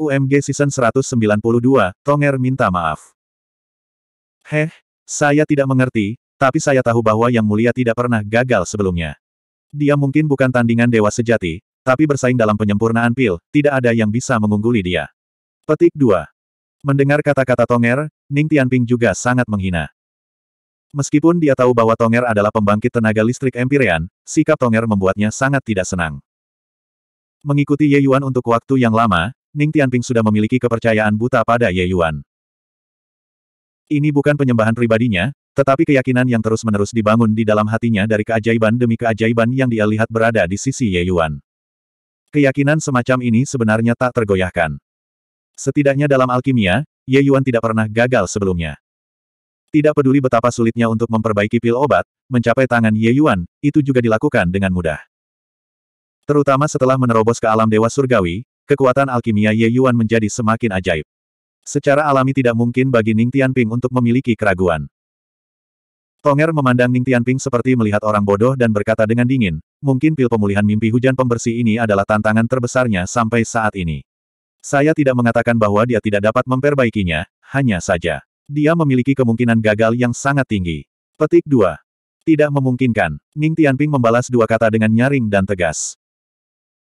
UMG Season 192, Tonger minta maaf. Heh, saya tidak mengerti, tapi saya tahu bahwa Yang Mulia tidak pernah gagal sebelumnya. Dia mungkin bukan tandingan dewa sejati, tapi bersaing dalam penyempurnaan pil, tidak ada yang bisa mengungguli dia. Petik 2. Mendengar kata-kata Tonger, Ning Tianping juga sangat menghina. Meskipun dia tahu bahwa Tonger adalah pembangkit tenaga listrik Empyrean, sikap Tonger membuatnya sangat tidak senang. Mengikuti Ye Yuan untuk waktu yang lama, Ning Tianping sudah memiliki kepercayaan buta pada Ye Yuan. Ini bukan penyembahan pribadinya, tetapi keyakinan yang terus-menerus dibangun di dalam hatinya dari keajaiban demi keajaiban yang dia lihat berada di sisi Ye Yuan. Keyakinan semacam ini sebenarnya tak tergoyahkan. Setidaknya dalam alkimia, Ye Yuan tidak pernah gagal sebelumnya. Tidak peduli betapa sulitnya untuk memperbaiki pil obat, mencapai tangan Ye Yuan, itu juga dilakukan dengan mudah. Terutama setelah menerobos ke alam dewa surgawi, kekuatan alkimia Ye Yuan menjadi semakin ajaib. Secara alami tidak mungkin bagi Ning Tianping untuk memiliki keraguan. Tonger memandang Ning Tianping seperti melihat orang bodoh dan berkata dengan dingin, mungkin pil pemulihan mimpi hujan pembersih ini adalah tantangan terbesarnya sampai saat ini. Saya tidak mengatakan bahwa dia tidak dapat memperbaikinya, hanya saja. Dia memiliki kemungkinan gagal yang sangat tinggi. Petik 2. Tidak memungkinkan. Ning Tianping membalas dua kata dengan nyaring dan tegas.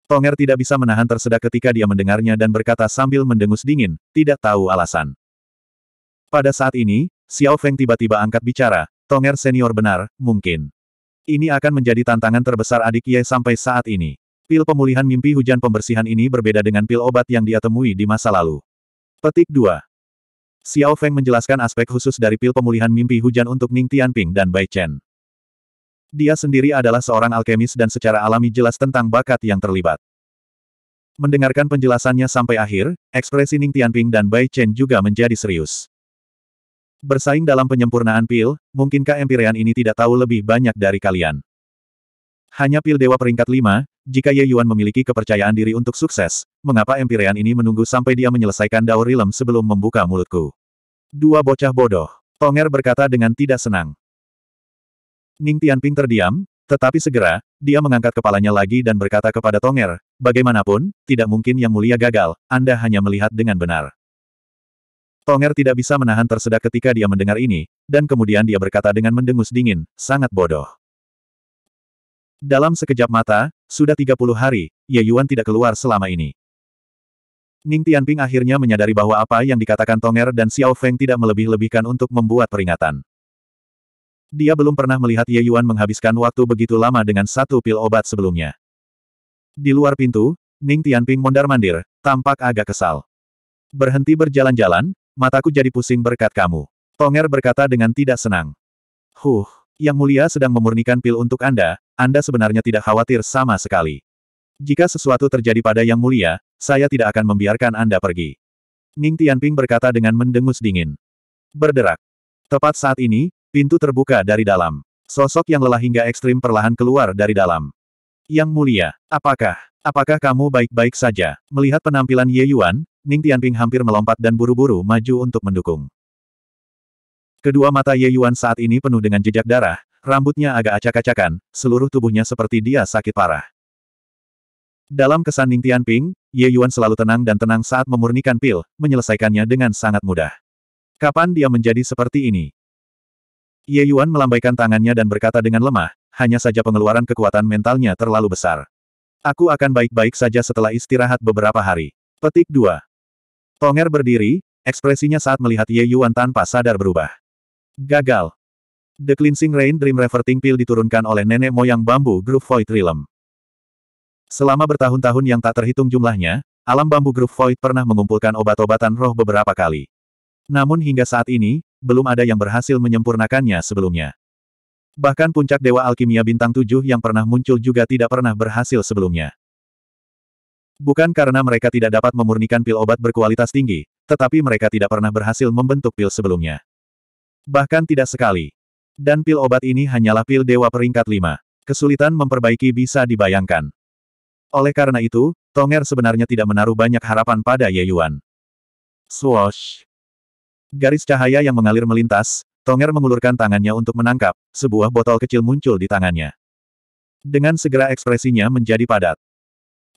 Tonger tidak bisa menahan tersedak ketika dia mendengarnya dan berkata sambil mendengus dingin, tidak tahu alasan. Pada saat ini, Xiao Feng tiba-tiba angkat bicara, Tonger senior benar, mungkin. Ini akan menjadi tantangan terbesar adik Ye sampai saat ini. Pil pemulihan mimpi hujan pembersihan ini berbeda dengan pil obat yang dia temui di masa lalu. Petik 2. Xiao Feng menjelaskan aspek khusus dari pil pemulihan mimpi hujan untuk Ning Tianping dan Bai Chen. Dia sendiri adalah seorang alkemis dan secara alami jelas tentang bakat yang terlibat. Mendengarkan penjelasannya sampai akhir, ekspresi Ning Tianping dan Bai Chen juga menjadi serius. Bersaing dalam penyempurnaan pil, mungkinkah Empyrean ini tidak tahu lebih banyak dari kalian? Hanya pil dewa peringkat lima. jika Ye Yuan memiliki kepercayaan diri untuk sukses, mengapa Empyrean ini menunggu sampai dia menyelesaikan Dao Realm sebelum membuka mulutku? Dua bocah bodoh. Tonger berkata dengan tidak senang. Ning Tianping terdiam, tetapi segera, dia mengangkat kepalanya lagi dan berkata kepada Tonger, bagaimanapun, tidak mungkin Yang Mulia gagal, Anda hanya melihat dengan benar. Tonger tidak bisa menahan tersedak ketika dia mendengar ini, dan kemudian dia berkata dengan mendengus dingin, sangat bodoh. Dalam sekejap mata, sudah 30 hari, Ye Yuan tidak keluar selama ini. Ning Tianping akhirnya menyadari bahwa apa yang dikatakan Tonger dan Xiao Feng tidak melebih-lebihkan untuk membuat peringatan. Dia belum pernah melihat Ye Yuan menghabiskan waktu begitu lama dengan satu pil obat sebelumnya. Di luar pintu, Ning Tianping mondar-mandir, tampak agak kesal. Berhenti berjalan-jalan, mataku jadi pusing berkat kamu. Tonger berkata dengan tidak senang. Huh, Yang Mulia sedang memurnikan pil untuk Anda, Anda sebenarnya tidak khawatir sama sekali. Jika sesuatu terjadi pada Yang Mulia, saya tidak akan membiarkan Anda pergi. Ning Tianping berkata dengan mendengus dingin. Berderak. Tepat saat ini, Pintu terbuka dari dalam. Sosok yang lelah hingga ekstrim perlahan keluar dari dalam. Yang mulia, apakah, apakah kamu baik-baik saja? Melihat penampilan Ye Yuan, Ning Tianping hampir melompat dan buru-buru maju untuk mendukung. Kedua mata Ye Yuan saat ini penuh dengan jejak darah, rambutnya agak acak-acakan, seluruh tubuhnya seperti dia sakit parah. Dalam kesan Ning Tianping, Ye Yuan selalu tenang dan tenang saat memurnikan pil, menyelesaikannya dengan sangat mudah. Kapan dia menjadi seperti ini? Ye Yuan melambaikan tangannya dan berkata dengan lemah, hanya saja pengeluaran kekuatan mentalnya terlalu besar. Aku akan baik-baik saja setelah istirahat beberapa hari. Petik 2. Tonger berdiri, ekspresinya saat melihat Ye Yuan tanpa sadar berubah. Gagal. The Cleansing Rain Dream Reverting Pill diturunkan oleh nenek moyang bambu Groove Void Realm. Selama bertahun-tahun yang tak terhitung jumlahnya, alam bambu Groove Void pernah mengumpulkan obat-obatan roh beberapa kali. Namun hingga saat ini, belum ada yang berhasil menyempurnakannya sebelumnya. Bahkan puncak Dewa Alkimia Bintang 7 yang pernah muncul juga tidak pernah berhasil sebelumnya. Bukan karena mereka tidak dapat memurnikan pil obat berkualitas tinggi, tetapi mereka tidak pernah berhasil membentuk pil sebelumnya. Bahkan tidak sekali. Dan pil obat ini hanyalah pil Dewa peringkat 5. Kesulitan memperbaiki bisa dibayangkan. Oleh karena itu, Tonger sebenarnya tidak menaruh banyak harapan pada Ye Yuan. Swoosh! Garis cahaya yang mengalir melintas, Tonger mengulurkan tangannya untuk menangkap, sebuah botol kecil muncul di tangannya. Dengan segera ekspresinya menjadi padat.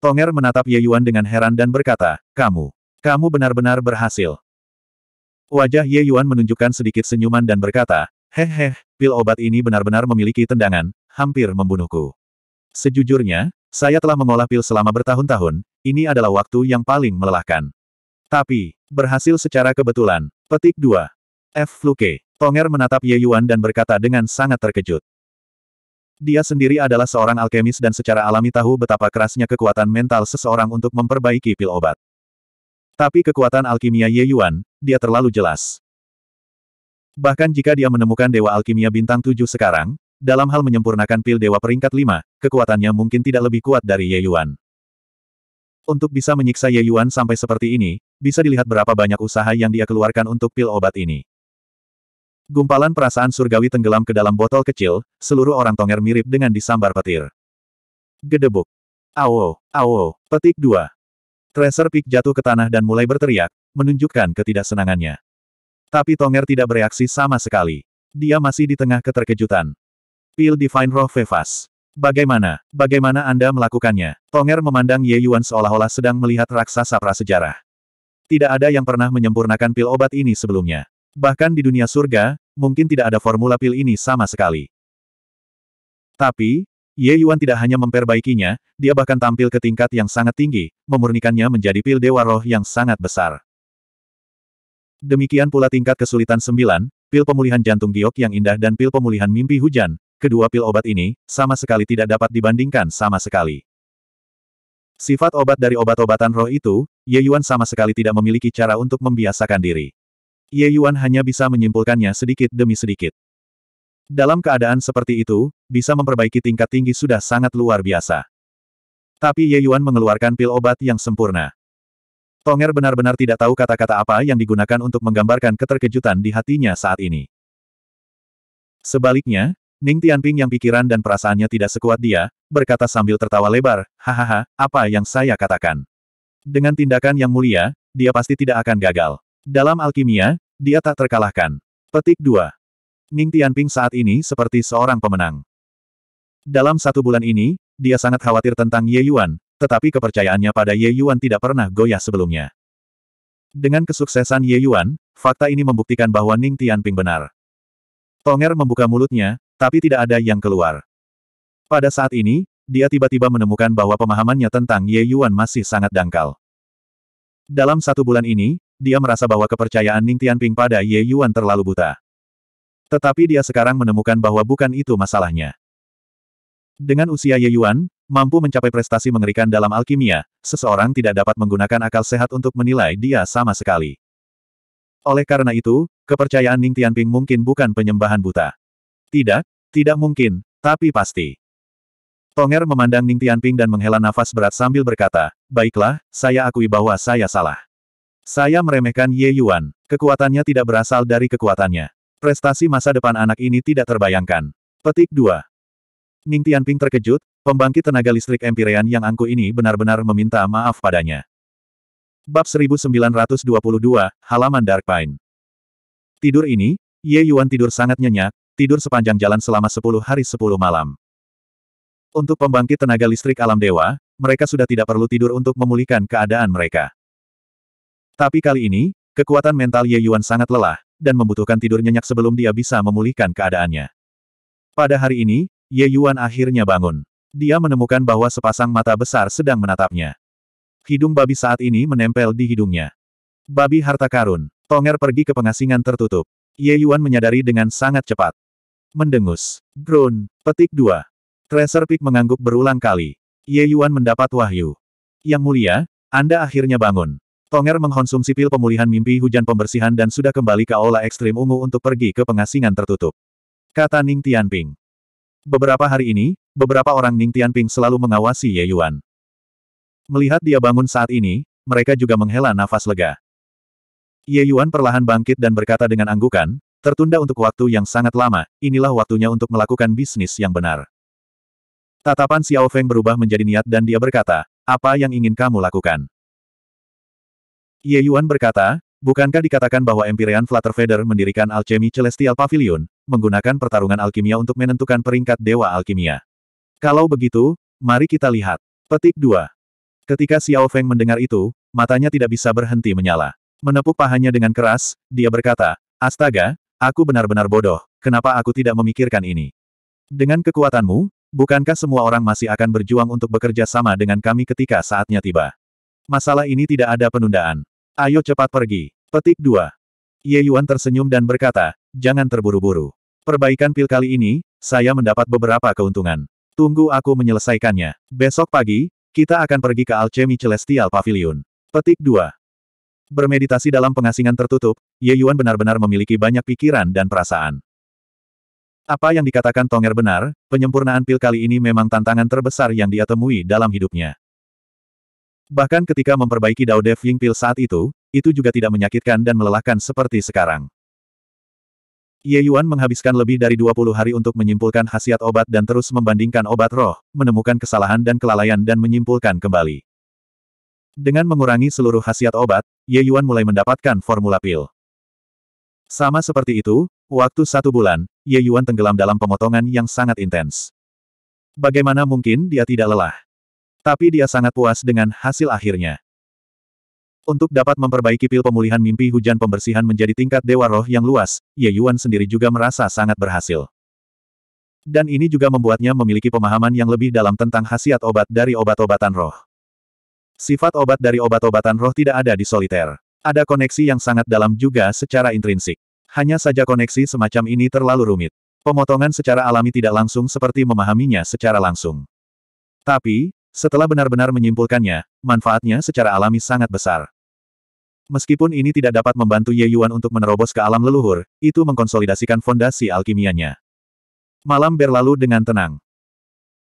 Tonger menatap Ye Yuan dengan heran dan berkata, Kamu, kamu benar-benar berhasil. Wajah Ye Yuan menunjukkan sedikit senyuman dan berkata, Hehe, pil obat ini benar-benar memiliki tendangan, hampir membunuhku. Sejujurnya, saya telah mengolah pil selama bertahun-tahun, ini adalah waktu yang paling melelahkan. Tapi, berhasil secara kebetulan. Petik 2. F. Fluke. Tonger menatap Ye Yuan dan berkata dengan sangat terkejut. Dia sendiri adalah seorang alkemis dan secara alami tahu betapa kerasnya kekuatan mental seseorang untuk memperbaiki pil obat. Tapi kekuatan alkimia Ye Yuan, dia terlalu jelas. Bahkan jika dia menemukan Dewa Alkimia Bintang 7 sekarang, dalam hal menyempurnakan pil Dewa Peringkat 5, kekuatannya mungkin tidak lebih kuat dari Ye Yuan. Untuk bisa menyiksa Ye Yuan sampai seperti ini, bisa dilihat berapa banyak usaha yang dia keluarkan untuk pil obat ini. Gumpalan perasaan surgawi tenggelam ke dalam botol kecil, seluruh orang tonger mirip dengan disambar petir. Gedebuk. Awo, awo, petik dua. Tracer Peak jatuh ke tanah dan mulai berteriak, menunjukkan ketidaksenangannya. Tapi Tonger tidak bereaksi sama sekali. Dia masih di tengah keterkejutan. Pil Divine Roh Vevas. Bagaimana? Bagaimana Anda melakukannya? Tonger memandang Ye Yuan seolah-olah sedang melihat raksasa prasejarah. Tidak ada yang pernah menyempurnakan pil obat ini sebelumnya. Bahkan di dunia surga, mungkin tidak ada formula pil ini sama sekali. Tapi, Ye Yuan tidak hanya memperbaikinya, dia bahkan tampil ke tingkat yang sangat tinggi, memurnikannya menjadi pil dewa roh yang sangat besar. Demikian pula tingkat kesulitan sembilan, pil pemulihan jantung giok yang indah dan pil pemulihan mimpi hujan, kedua pil obat ini, sama sekali tidak dapat dibandingkan sama sekali. Sifat obat dari obat-obatan roh itu, Ye Yuan sama sekali tidak memiliki cara untuk membiasakan diri. Ye Yuan hanya bisa menyimpulkannya sedikit demi sedikit. Dalam keadaan seperti itu, bisa memperbaiki tingkat tinggi sudah sangat luar biasa. Tapi Ye Yuan mengeluarkan pil obat yang sempurna. Tonger benar-benar tidak tahu kata-kata apa yang digunakan untuk menggambarkan keterkejutan di hatinya saat ini. Sebaliknya, Ning Tianping yang pikiran dan perasaannya tidak sekuat dia, berkata sambil tertawa lebar, hahaha, apa yang saya katakan. Dengan tindakan yang mulia, dia pasti tidak akan gagal. Dalam alkimia, dia tak terkalahkan. Petik 2. Ning Tianping saat ini seperti seorang pemenang. Dalam satu bulan ini, dia sangat khawatir tentang Ye Yuan, tetapi kepercayaannya pada Ye Yuan tidak pernah goyah sebelumnya. Dengan kesuksesan Ye Yuan, fakta ini membuktikan bahwa Ning Tianping benar. Tonger membuka mulutnya, tapi tidak ada yang keluar. Pada saat ini, dia tiba-tiba menemukan bahwa pemahamannya tentang Ye Yuan masih sangat dangkal. Dalam satu bulan ini, dia merasa bahwa kepercayaan Ning Tianping pada Ye Yuan terlalu buta. Tetapi dia sekarang menemukan bahwa bukan itu masalahnya. Dengan usia Ye Yuan, mampu mencapai prestasi mengerikan dalam alkimia, seseorang tidak dapat menggunakan akal sehat untuk menilai dia sama sekali. Oleh karena itu, kepercayaan Ning Tianping mungkin bukan penyembahan buta. Tidak, tidak mungkin, tapi pasti. Tonger memandang Ning Tianping dan menghela nafas berat sambil berkata, Baiklah, saya akui bahwa saya salah. Saya meremehkan Ye Yuan. Kekuatannya tidak berasal dari kekuatannya. Prestasi masa depan anak ini tidak terbayangkan. Petik 2. Ning Tianping terkejut, pembangkit tenaga listrik Empyrean yang angku ini benar-benar meminta maaf padanya. Bab 1922, halaman Dark Pine. Tidur ini, Ye Yuan tidur sangat nyenyak, tidur sepanjang jalan selama 10 hari 10 malam. Untuk pembangkit tenaga listrik alam dewa, mereka sudah tidak perlu tidur untuk memulihkan keadaan mereka. Tapi kali ini, kekuatan mental Ye Yuan sangat lelah, dan membutuhkan tidur nyenyak sebelum dia bisa memulihkan keadaannya. Pada hari ini, Ye Yuan akhirnya bangun. Dia menemukan bahwa sepasang mata besar sedang menatapnya hidung babi saat ini menempel di hidungnya. Babi harta karun. Tonger pergi ke pengasingan tertutup. Ye Yuan menyadari dengan sangat cepat. Mendengus. Groan. Petik dua. Tracer Peak mengangguk berulang kali. Ye Yuan mendapat wahyu. Yang mulia, Anda akhirnya bangun. Tonger mengkonsumsi pil pemulihan mimpi hujan pembersihan dan sudah kembali ke aula ekstrim ungu untuk pergi ke pengasingan tertutup. Kata Ning Tianping. Beberapa hari ini, beberapa orang Ning Tianping selalu mengawasi Ye Yuan. Melihat dia bangun saat ini, mereka juga menghela nafas lega. Ye Yuan perlahan bangkit dan berkata dengan anggukan, tertunda untuk waktu yang sangat lama, inilah waktunya untuk melakukan bisnis yang benar. Tatapan Xiao Feng berubah menjadi niat dan dia berkata, apa yang ingin kamu lakukan? Ye Yuan berkata, bukankah dikatakan bahwa Empyrean Feather mendirikan Alchemy Celestial Pavilion, menggunakan pertarungan alkimia untuk menentukan peringkat Dewa Alkimia? Kalau begitu, mari kita lihat. Petik 2. Ketika Xiao Feng mendengar itu, matanya tidak bisa berhenti menyala. Menepuk pahanya dengan keras, dia berkata, Astaga, aku benar-benar bodoh, kenapa aku tidak memikirkan ini? Dengan kekuatanmu, bukankah semua orang masih akan berjuang untuk bekerja sama dengan kami ketika saatnya tiba? Masalah ini tidak ada penundaan. Ayo cepat pergi. Petik 2. Ye Yuan tersenyum dan berkata, jangan terburu-buru. Perbaikan pil kali ini, saya mendapat beberapa keuntungan. Tunggu aku menyelesaikannya. Besok pagi, kita akan pergi ke Alchemy Celestial Pavilion. Petik 2. Bermeditasi dalam pengasingan tertutup, Ye Yuan benar-benar memiliki banyak pikiran dan perasaan. Apa yang dikatakan Tonger benar, penyempurnaan pil kali ini memang tantangan terbesar yang dia temui dalam hidupnya. Bahkan ketika memperbaiki Dao Dev Ying pil saat itu, itu juga tidak menyakitkan dan melelahkan seperti sekarang. Ye Yuan menghabiskan lebih dari 20 hari untuk menyimpulkan khasiat obat dan terus membandingkan obat roh, menemukan kesalahan dan kelalaian dan menyimpulkan kembali. Dengan mengurangi seluruh khasiat obat, Ye Yuan mulai mendapatkan formula pil. Sama seperti itu, waktu satu bulan, Ye Yuan tenggelam dalam pemotongan yang sangat intens. Bagaimana mungkin dia tidak lelah? Tapi dia sangat puas dengan hasil akhirnya. Untuk dapat memperbaiki pil pemulihan mimpi hujan pembersihan menjadi tingkat dewa roh yang luas, Ye Yuan sendiri juga merasa sangat berhasil. Dan ini juga membuatnya memiliki pemahaman yang lebih dalam tentang khasiat obat dari obat-obatan roh. Sifat obat dari obat-obatan roh tidak ada di soliter. Ada koneksi yang sangat dalam juga secara intrinsik. Hanya saja koneksi semacam ini terlalu rumit. Pemotongan secara alami tidak langsung seperti memahaminya secara langsung. Tapi, setelah benar-benar menyimpulkannya, manfaatnya secara alami sangat besar. Meskipun ini tidak dapat membantu Ye Yuan untuk menerobos ke alam leluhur, itu mengkonsolidasikan fondasi alkimianya. Malam berlalu dengan tenang.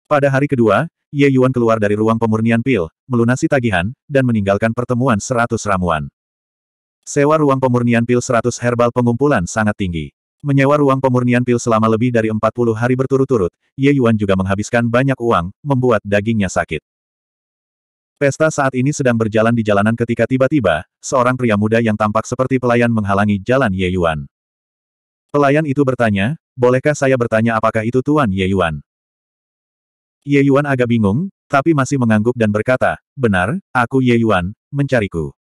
Pada hari kedua, Ye Yuan keluar dari ruang pemurnian pil, melunasi tagihan, dan meninggalkan pertemuan seratus ramuan. Sewa ruang pemurnian pil seratus herbal pengumpulan sangat tinggi. Menyewa ruang pemurnian pil selama lebih dari empat puluh hari berturut-turut, Ye Yuan juga menghabiskan banyak uang, membuat dagingnya sakit. Pesta saat ini sedang berjalan di jalanan ketika tiba-tiba, seorang pria muda yang tampak seperti pelayan menghalangi jalan Ye Yuan. Pelayan itu bertanya, bolehkah saya bertanya apakah itu Tuan Ye Yuan? Ye Yuan agak bingung, tapi masih mengangguk dan berkata, benar, aku Ye Yuan, mencariku.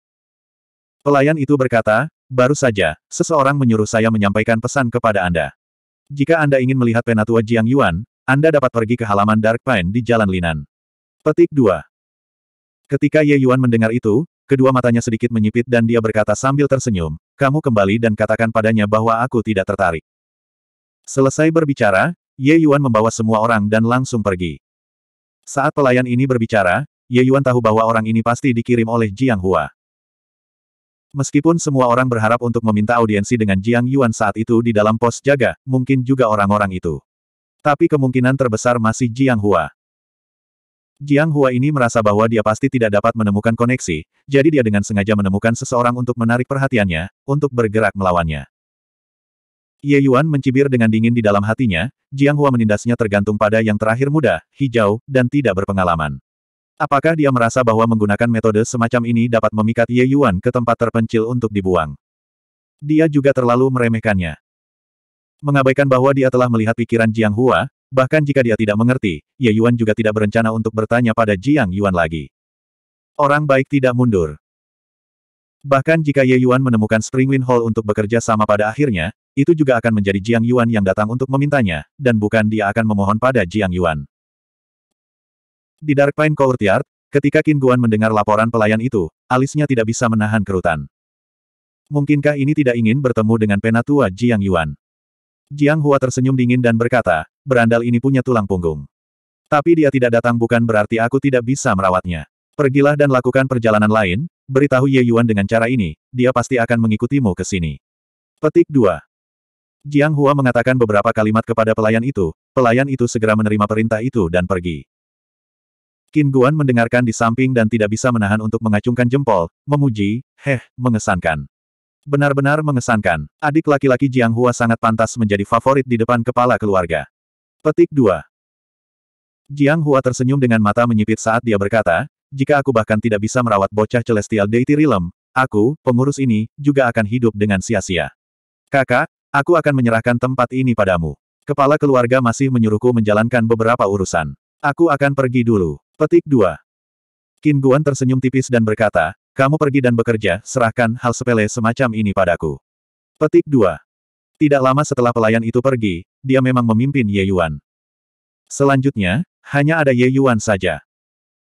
Pelayan itu berkata, baru saja, seseorang menyuruh saya menyampaikan pesan kepada Anda. Jika Anda ingin melihat penatua Jiang Yuan, Anda dapat pergi ke halaman Dark Pine di Jalan Linan. Petik 2. Ketika Ye Yuan mendengar itu, kedua matanya sedikit menyipit dan dia berkata sambil tersenyum, kamu kembali dan katakan padanya bahwa aku tidak tertarik. Selesai berbicara, Ye Yuan membawa semua orang dan langsung pergi. Saat pelayan ini berbicara, Ye Yuan tahu bahwa orang ini pasti dikirim oleh Jiang Hua. Meskipun semua orang berharap untuk meminta audiensi dengan Jiang Yuan saat itu di dalam pos jaga, mungkin juga orang-orang itu. Tapi kemungkinan terbesar masih Jiang Hua. Jiang Hua ini merasa bahwa dia pasti tidak dapat menemukan koneksi, jadi dia dengan sengaja menemukan seseorang untuk menarik perhatiannya, untuk bergerak melawannya. Ye Yuan mencibir dengan dingin di dalam hatinya, Jiang Hua menindasnya tergantung pada yang terakhir muda, hijau, dan tidak berpengalaman. Apakah dia merasa bahwa menggunakan metode semacam ini dapat memikat Ye Yuan ke tempat terpencil untuk dibuang? Dia juga terlalu meremehkannya. Mengabaikan bahwa dia telah melihat pikiran Jiang Hua, Bahkan jika dia tidak mengerti, Ye Yuan juga tidak berencana untuk bertanya pada Jiang Yuan lagi. Orang baik tidak mundur. Bahkan jika Ye Yuan menemukan Springwind Hall untuk bekerja sama pada akhirnya, itu juga akan menjadi Jiang Yuan yang datang untuk memintanya, dan bukan dia akan memohon pada Jiang Yuan. Di Dark Pine Courtyard, ketika Qin Guan mendengar laporan pelayan itu, alisnya tidak bisa menahan kerutan. Mungkinkah ini tidak ingin bertemu dengan penatua Jiang Yuan? Jiang Hua tersenyum dingin dan berkata, berandal ini punya tulang punggung. Tapi dia tidak datang bukan berarti aku tidak bisa merawatnya. Pergilah dan lakukan perjalanan lain, beritahu Ye Yuan dengan cara ini, dia pasti akan mengikutimu ke sini. Petik 2. Jiang Hua mengatakan beberapa kalimat kepada pelayan itu, pelayan itu segera menerima perintah itu dan pergi. Qin Guan mendengarkan di samping dan tidak bisa menahan untuk mengacungkan jempol, memuji, heh, mengesankan. Benar-benar mengesankan, adik laki-laki Jiang Hua sangat pantas menjadi favorit di depan kepala keluarga. Petik 2. Jiang Hua tersenyum dengan mata menyipit saat dia berkata, jika aku bahkan tidak bisa merawat bocah Celestial Deity Realm, aku, pengurus ini, juga akan hidup dengan sia-sia. Kakak, aku akan menyerahkan tempat ini padamu. Kepala keluarga masih menyuruhku menjalankan beberapa urusan. Aku akan pergi dulu. Petik 2. Qin Guan tersenyum tipis dan berkata, kamu pergi dan bekerja, serahkan hal sepele semacam ini padaku. Petik 2. Tidak lama setelah pelayan itu pergi, dia memang memimpin Ye Yuan. Selanjutnya, hanya ada Ye Yuan saja.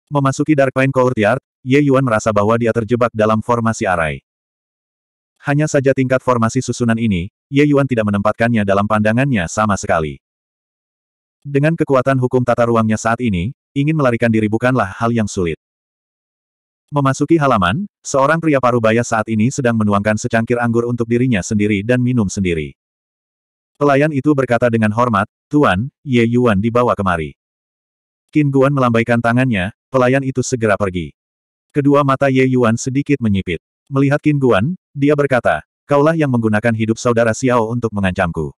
Memasuki Dark Pine Courtyard, Ye Yuan merasa bahwa dia terjebak dalam formasi arai. Hanya saja tingkat formasi susunan ini, Ye Yuan tidak menempatkannya dalam pandangannya sama sekali. Dengan kekuatan hukum tata ruangnya saat ini, ingin melarikan diri bukanlah hal yang sulit. Memasuki halaman, seorang pria parubaya saat ini sedang menuangkan secangkir anggur untuk dirinya sendiri dan minum sendiri. Pelayan itu berkata dengan hormat, Tuan, Ye Yuan dibawa kemari. Qin Guan melambaikan tangannya, pelayan itu segera pergi. Kedua mata Ye Yuan sedikit menyipit. Melihat Qin Guan, dia berkata, Kaulah yang menggunakan hidup saudara Xiao untuk mengancamku.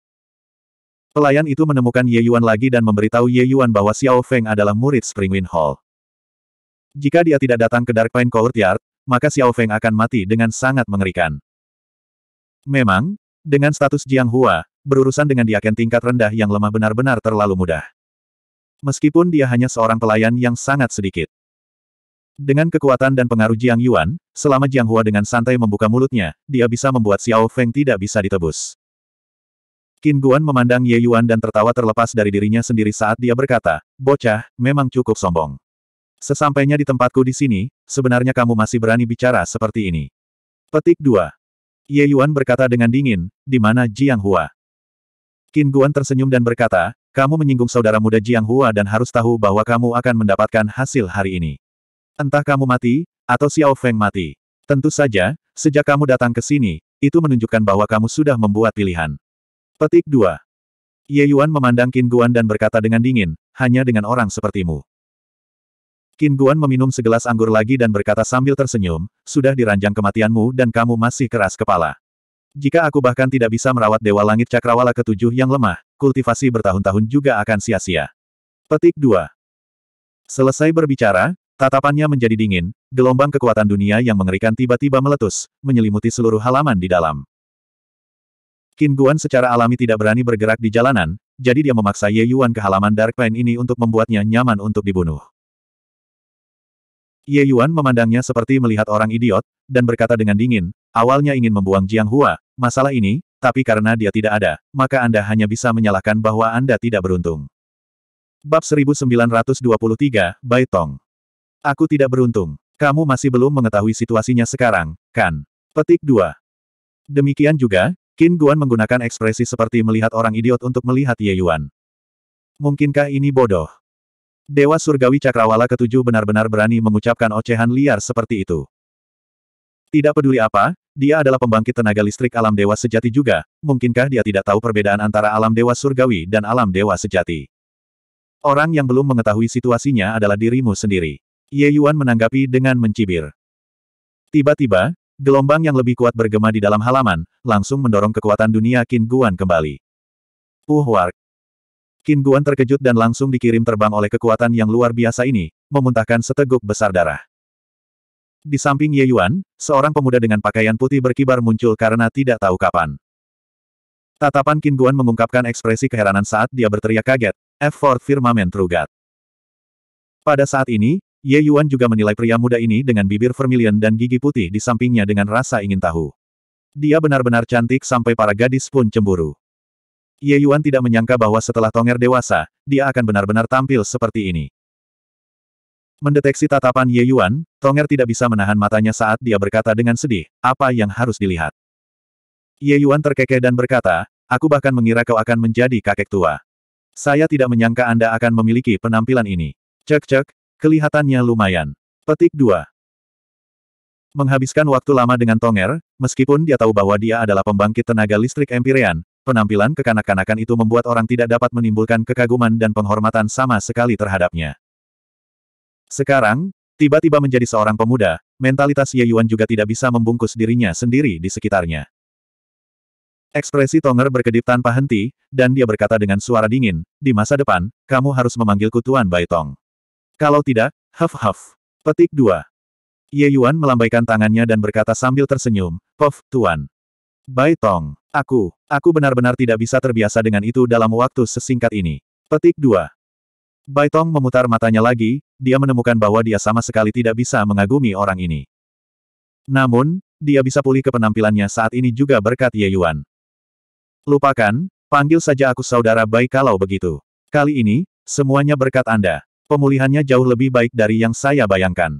Pelayan itu menemukan Ye Yuan lagi dan memberitahu Ye Yuan bahwa Xiao Feng adalah murid Spring Wind Hall. Jika dia tidak datang ke Dark Pine Courtyard, maka Xiao Feng akan mati dengan sangat mengerikan. Memang, dengan status Jiang Hua, berurusan dengan diaken tingkat rendah yang lemah benar-benar terlalu mudah. Meskipun dia hanya seorang pelayan yang sangat sedikit. Dengan kekuatan dan pengaruh Jiang Yuan, selama Jiang Hua dengan santai membuka mulutnya, dia bisa membuat Xiao Feng tidak bisa ditebus. Qin Guan memandang Ye Yuan dan tertawa terlepas dari dirinya sendiri saat dia berkata, Bocah, memang cukup sombong. Sesampainya di tempatku di sini, sebenarnya kamu masih berani bicara seperti ini. Petik 2. Ye Yuan berkata dengan dingin, di mana Jiang Hua. Qin Guan tersenyum dan berkata, kamu menyinggung saudara muda Jiang Hua dan harus tahu bahwa kamu akan mendapatkan hasil hari ini. Entah kamu mati, atau Xiao Feng mati. Tentu saja, sejak kamu datang ke sini, itu menunjukkan bahwa kamu sudah membuat pilihan. Petik 2. Ye Yuan memandang Qin Guan dan berkata dengan dingin, hanya dengan orang sepertimu. Qin Guan meminum segelas anggur lagi dan berkata sambil tersenyum, sudah diranjang kematianmu dan kamu masih keras kepala. Jika aku bahkan tidak bisa merawat Dewa Langit Cakrawala ketujuh yang lemah, kultivasi bertahun-tahun juga akan sia-sia. Petik 2. Selesai berbicara, tatapannya menjadi dingin, gelombang kekuatan dunia yang mengerikan tiba-tiba meletus, menyelimuti seluruh halaman di dalam. Qin Guan secara alami tidak berani bergerak di jalanan, jadi dia memaksa Ye Yuan ke halaman Dark Pine ini untuk membuatnya nyaman untuk dibunuh. Ye Yuan memandangnya seperti melihat orang idiot, dan berkata dengan dingin, Awalnya ingin membuang Jiang Hua, masalah ini, tapi karena dia tidak ada, maka Anda hanya bisa menyalahkan bahwa Anda tidak beruntung. Bab 1923, Bai Tong. Aku tidak beruntung. Kamu masih belum mengetahui situasinya sekarang, kan? Petik 2. Demikian juga, Qin Guan menggunakan ekspresi seperti melihat orang idiot untuk melihat Ye Yuan. Mungkinkah ini bodoh? Dewa Surgawi Cakrawala ketujuh benar-benar berani mengucapkan ocehan liar seperti itu. Tidak peduli apa, dia adalah pembangkit tenaga listrik alam dewa sejati juga, mungkinkah dia tidak tahu perbedaan antara alam dewa surgawi dan alam dewa sejati? Orang yang belum mengetahui situasinya adalah dirimu sendiri. Ye Yuan menanggapi dengan mencibir. Tiba-tiba, gelombang yang lebih kuat bergema di dalam halaman, langsung mendorong kekuatan dunia Qin Guan kembali. Uhwark. Qin Guan terkejut dan langsung dikirim terbang oleh kekuatan yang luar biasa ini, memuntahkan seteguk besar darah. Di samping Ye Yuan, seorang pemuda dengan pakaian putih berkibar muncul karena tidak tahu kapan. Tatapan Qin Guan mengungkapkan ekspresi keheranan saat dia berteriak kaget, Effort firman Trugat. Pada saat ini, Ye Yuan juga menilai pria muda ini dengan bibir vermilion dan gigi putih di sampingnya dengan rasa ingin tahu. Dia benar-benar cantik sampai para gadis pun cemburu. Ye Yuan tidak menyangka bahwa setelah Tonger dewasa, dia akan benar-benar tampil seperti ini. Mendeteksi tatapan Ye Yuan, Tonger tidak bisa menahan matanya saat dia berkata dengan sedih, apa yang harus dilihat. Ye Yuan terkekeh dan berkata, aku bahkan mengira kau akan menjadi kakek tua. Saya tidak menyangka Anda akan memiliki penampilan ini. Cek-cek, kelihatannya lumayan. Petik 2. Menghabiskan waktu lama dengan Tonger, meskipun dia tahu bahwa dia adalah pembangkit tenaga listrik Empyrean, penampilan kekanak-kanakan itu membuat orang tidak dapat menimbulkan kekaguman dan penghormatan sama sekali terhadapnya. Sekarang, tiba-tiba menjadi seorang pemuda, mentalitas Ye Yuan juga tidak bisa membungkus dirinya sendiri di sekitarnya. Ekspresi Tonger berkedip tanpa henti, dan dia berkata dengan suara dingin, di masa depan, kamu harus memanggilku Tuan Bai Tong. Kalau tidak, huff-huff. Petik 2. Ye Yuan melambaikan tangannya dan berkata sambil tersenyum, Pof, Tuan. Bai Tong, aku, aku benar-benar tidak bisa terbiasa dengan itu dalam waktu sesingkat ini. Petik 2. Baitong memutar matanya lagi, dia menemukan bahwa dia sama sekali tidak bisa mengagumi orang ini. Namun, dia bisa pulih ke penampilannya saat ini juga berkat Ye Yuan. Lupakan, panggil saja aku saudara baik kalau begitu. Kali ini, semuanya berkat Anda. Pemulihannya jauh lebih baik dari yang saya bayangkan.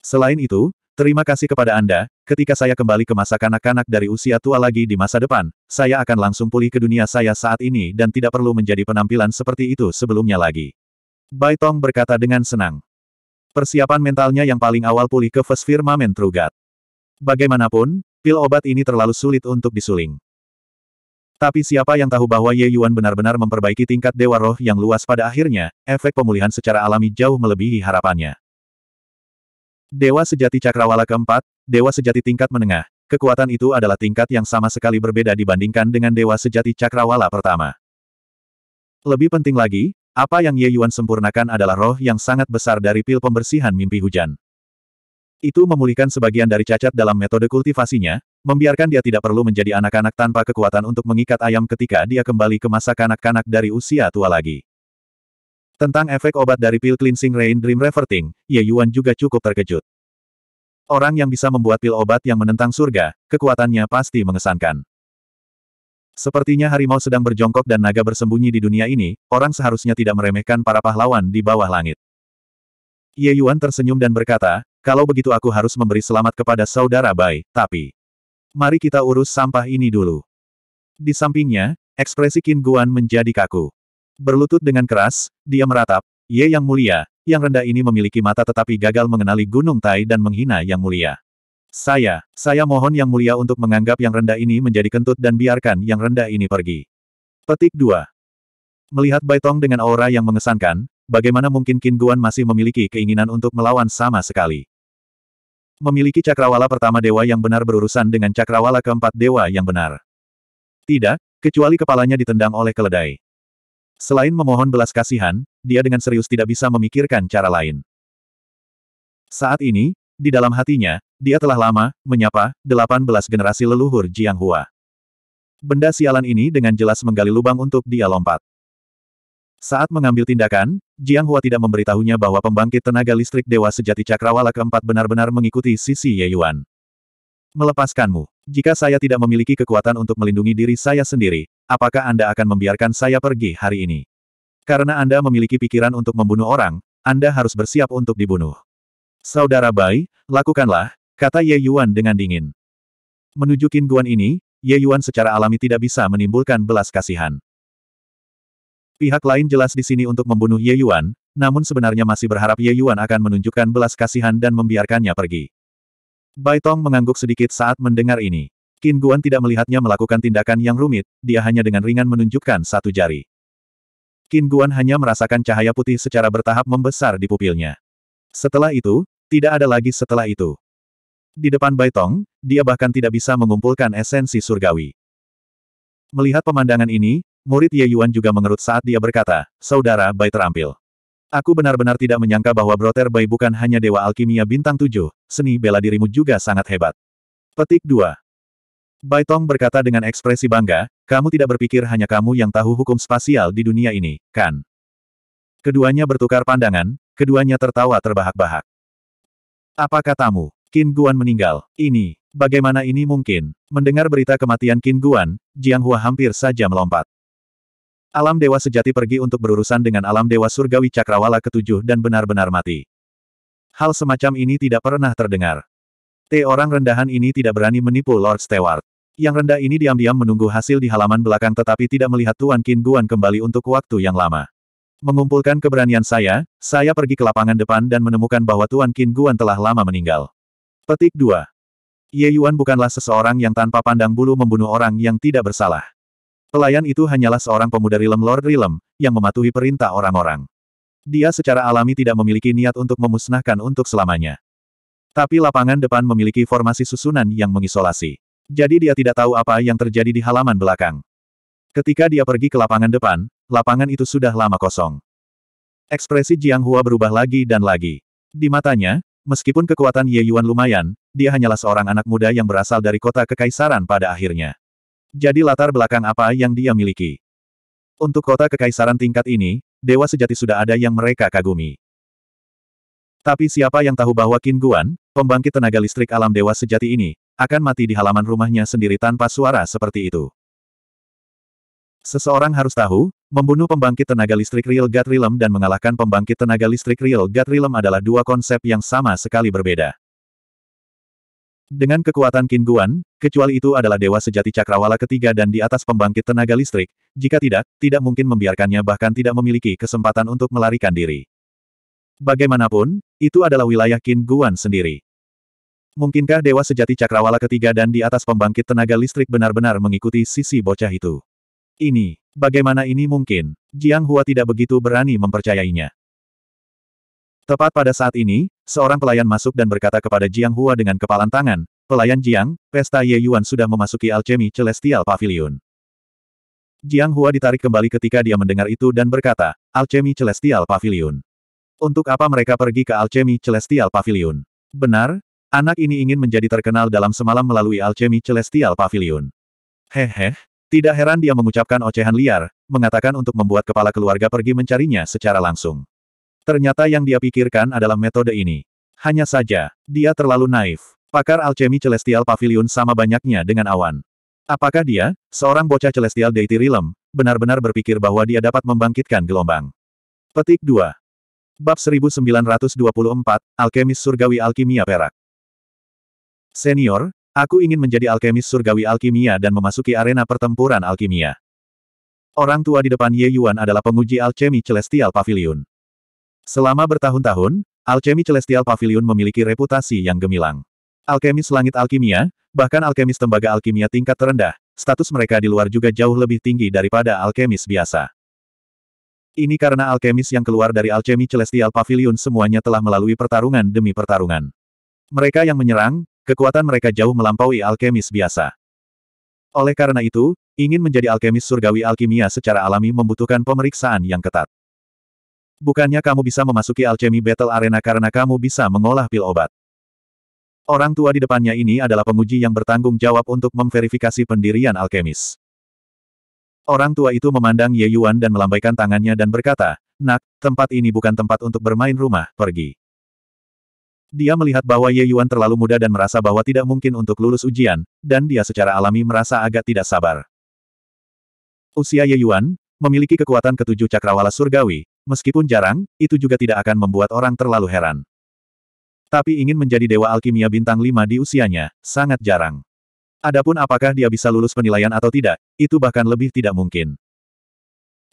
Selain itu, Terima kasih kepada Anda, ketika saya kembali ke masa kanak-kanak dari usia tua lagi di masa depan, saya akan langsung pulih ke dunia saya saat ini dan tidak perlu menjadi penampilan seperti itu sebelumnya lagi. Bai Tong berkata dengan senang. Persiapan mentalnya yang paling awal pulih ke Vesfirmamen Trugat. Bagaimanapun, pil obat ini terlalu sulit untuk disuling. Tapi siapa yang tahu bahwa Ye Yuan benar-benar memperbaiki tingkat dewa roh yang luas pada akhirnya, efek pemulihan secara alami jauh melebihi harapannya. Dewa sejati cakrawala keempat, dewa sejati tingkat menengah. Kekuatan itu adalah tingkat yang sama sekali berbeda dibandingkan dengan dewa sejati cakrawala pertama. Lebih penting lagi, apa yang Ye Yuan sempurnakan adalah roh yang sangat besar dari pil pembersihan mimpi hujan. Itu memulihkan sebagian dari cacat dalam metode kultivasinya, membiarkan dia tidak perlu menjadi anak-anak tanpa kekuatan untuk mengikat ayam ketika dia kembali ke masa kanak-kanak dari usia tua lagi. Tentang efek obat dari pil cleansing rain dream reverting, Ye Yuan juga cukup terkejut. Orang yang bisa membuat pil obat yang menentang surga, kekuatannya pasti mengesankan. Sepertinya harimau sedang berjongkok dan naga bersembunyi di dunia ini, orang seharusnya tidak meremehkan para pahlawan di bawah langit. Ye Yuan tersenyum dan berkata, kalau begitu aku harus memberi selamat kepada saudara Bai, tapi... Mari kita urus sampah ini dulu. Di sampingnya, ekspresi Qin Guan menjadi kaku. Berlutut dengan keras, dia meratap, Ye Yang Mulia, yang rendah ini memiliki mata tetapi gagal mengenali Gunung Tai dan menghina Yang Mulia. Saya, saya mohon Yang Mulia untuk menganggap yang rendah ini menjadi kentut dan biarkan yang rendah ini pergi. Petik 2. Melihat Baitong dengan aura yang mengesankan, bagaimana mungkin Qin Guan masih memiliki keinginan untuk melawan sama sekali. Memiliki cakrawala pertama dewa yang benar berurusan dengan cakrawala keempat dewa yang benar. Tidak, kecuali kepalanya ditendang oleh keledai. Selain memohon belas kasihan, dia dengan serius tidak bisa memikirkan cara lain. Saat ini, di dalam hatinya, dia telah lama, menyapa, 18 generasi leluhur Jiang Hua. Benda sialan ini dengan jelas menggali lubang untuk dia lompat. Saat mengambil tindakan, Jiang Hua tidak memberitahunya bahwa pembangkit tenaga listrik Dewa Sejati Cakrawala keempat benar-benar mengikuti sisi Ye Yuan. Melepaskanmu. Jika saya tidak memiliki kekuatan untuk melindungi diri saya sendiri, apakah Anda akan membiarkan saya pergi hari ini? Karena Anda memiliki pikiran untuk membunuh orang, Anda harus bersiap untuk dibunuh. Saudara Bai, lakukanlah, kata Ye Yuan dengan dingin. Menuju Qin Guan ini, Ye Yuan secara alami tidak bisa menimbulkan belas kasihan. Pihak lain jelas di sini untuk membunuh Ye Yuan, namun sebenarnya masih berharap Ye Yuan akan menunjukkan belas kasihan dan membiarkannya pergi. Bai Tong mengangguk sedikit saat mendengar ini. Qin Guan tidak melihatnya melakukan tindakan yang rumit, dia hanya dengan ringan menunjukkan satu jari. Qin Guan hanya merasakan cahaya putih secara bertahap membesar di pupilnya. Setelah itu, tidak ada lagi setelah itu. Di depan Baitong, dia bahkan tidak bisa mengumpulkan esensi surgawi. Melihat pemandangan ini, murid Ye Yuan juga mengerut saat dia berkata, Saudara Bai terampil. Aku benar-benar tidak menyangka bahwa Broter Bai bukan hanya Dewa Alkimia Bintang tujuh, seni bela dirimu juga sangat hebat. Petik 2. Baitong berkata dengan ekspresi bangga, kamu tidak berpikir hanya kamu yang tahu hukum spasial di dunia ini, kan? Keduanya bertukar pandangan, keduanya tertawa terbahak-bahak. Apa katamu? Qin Guan meninggal. Ini, bagaimana ini mungkin? Mendengar berita kematian Qin Guan, Jiang Hua hampir saja melompat. Alam dewa sejati pergi untuk berurusan dengan alam dewa surgawi cakrawala ketujuh dan benar-benar mati. Hal semacam ini tidak pernah terdengar. T orang rendahan ini tidak berani menipu Lord Stewart. Yang rendah ini diam-diam menunggu hasil di halaman belakang tetapi tidak melihat Tuan Qin Guan kembali untuk waktu yang lama. Mengumpulkan keberanian saya, saya pergi ke lapangan depan dan menemukan bahwa Tuan Qin Guan telah lama meninggal. Petik 2. Ye Yuan bukanlah seseorang yang tanpa pandang bulu membunuh orang yang tidak bersalah. Pelayan itu hanyalah seorang pemuda Rilem Lord Rilem, yang mematuhi perintah orang-orang. Dia secara alami tidak memiliki niat untuk memusnahkan untuk selamanya. Tapi lapangan depan memiliki formasi susunan yang mengisolasi. Jadi dia tidak tahu apa yang terjadi di halaman belakang. Ketika dia pergi ke lapangan depan, lapangan itu sudah lama kosong. Ekspresi Jiang Hua berubah lagi dan lagi. Di matanya, meskipun kekuatan Ye Yuan lumayan, dia hanyalah seorang anak muda yang berasal dari kota kekaisaran pada akhirnya. Jadi latar belakang apa yang dia miliki? Untuk kota kekaisaran tingkat ini, dewa sejati sudah ada yang mereka kagumi. Tapi siapa yang tahu bahwa Qin Guan, Pembangkit tenaga listrik alam dewa sejati ini, akan mati di halaman rumahnya sendiri tanpa suara seperti itu. Seseorang harus tahu, membunuh pembangkit tenaga listrik real God Realm dan mengalahkan pembangkit tenaga listrik real God Realm adalah dua konsep yang sama sekali berbeda. Dengan kekuatan Kingguan, kecuali itu adalah dewa sejati cakrawala ketiga dan di atas pembangkit tenaga listrik, jika tidak, tidak mungkin membiarkannya bahkan tidak memiliki kesempatan untuk melarikan diri. Bagaimanapun, itu adalah wilayah Kingguan sendiri. Mungkinkah Dewa Sejati Cakrawala ketiga dan di atas pembangkit tenaga listrik benar-benar mengikuti sisi bocah itu? Ini, bagaimana ini mungkin? Jiang Hua tidak begitu berani mempercayainya. Tepat pada saat ini, seorang pelayan masuk dan berkata kepada Jiang Hua dengan kepalan tangan, Pelayan Jiang, pesta Ye Yuan sudah memasuki alchemy Celestial Pavilion. Jiang Hua ditarik kembali ketika dia mendengar itu dan berkata, Alchemy Celestial Pavilion. Untuk apa mereka pergi ke Alchemy Celestial Pavilion? Benar, Anak ini ingin menjadi terkenal dalam semalam melalui alchemy celestial pavilion. Hehe, tidak heran dia mengucapkan ocehan liar, mengatakan untuk membuat kepala keluarga pergi mencarinya secara langsung. Ternyata yang dia pikirkan adalah metode ini. Hanya saja, dia terlalu naif. Pakar alchemy celestial pavilion sama banyaknya dengan awan. Apakah dia, seorang bocah celestial deity realm, benar-benar berpikir bahwa dia dapat membangkitkan gelombang? Petik 2. Bab 1924, Alkemis Surgawi Alkimia Perak. Senior, aku ingin menjadi alkemis surgawi alkimia dan memasuki arena pertempuran alkimia. Orang tua di depan Ye Yuan adalah penguji alchemy Celestial Pavilion. Selama bertahun-tahun, alchemy Celestial Pavilion memiliki reputasi yang gemilang. Alkemis langit alkimia, bahkan alkemis tembaga alkimia tingkat terendah, status mereka di luar juga jauh lebih tinggi daripada alkemis biasa. Ini karena alkemis yang keluar dari alchemy Celestial Pavilion semuanya telah melalui pertarungan demi pertarungan. Mereka yang menyerang, Kekuatan mereka jauh melampaui alkemis biasa. Oleh karena itu, ingin menjadi alkemis surgawi alkimia secara alami membutuhkan pemeriksaan yang ketat. Bukannya kamu bisa memasuki alchemy battle arena karena kamu bisa mengolah pil obat. Orang tua di depannya ini adalah penguji yang bertanggung jawab untuk memverifikasi pendirian alkemis. Orang tua itu memandang Ye Yuan dan melambaikan tangannya dan berkata, Nak, tempat ini bukan tempat untuk bermain rumah, pergi. Dia melihat bahwa Ye Yuan terlalu muda dan merasa bahwa tidak mungkin untuk lulus ujian, dan dia secara alami merasa agak tidak sabar. Usia Ye Yuan, memiliki kekuatan ketujuh cakrawala surgawi, meskipun jarang, itu juga tidak akan membuat orang terlalu heran. Tapi ingin menjadi dewa alkimia bintang lima di usianya, sangat jarang. Adapun apakah dia bisa lulus penilaian atau tidak, itu bahkan lebih tidak mungkin.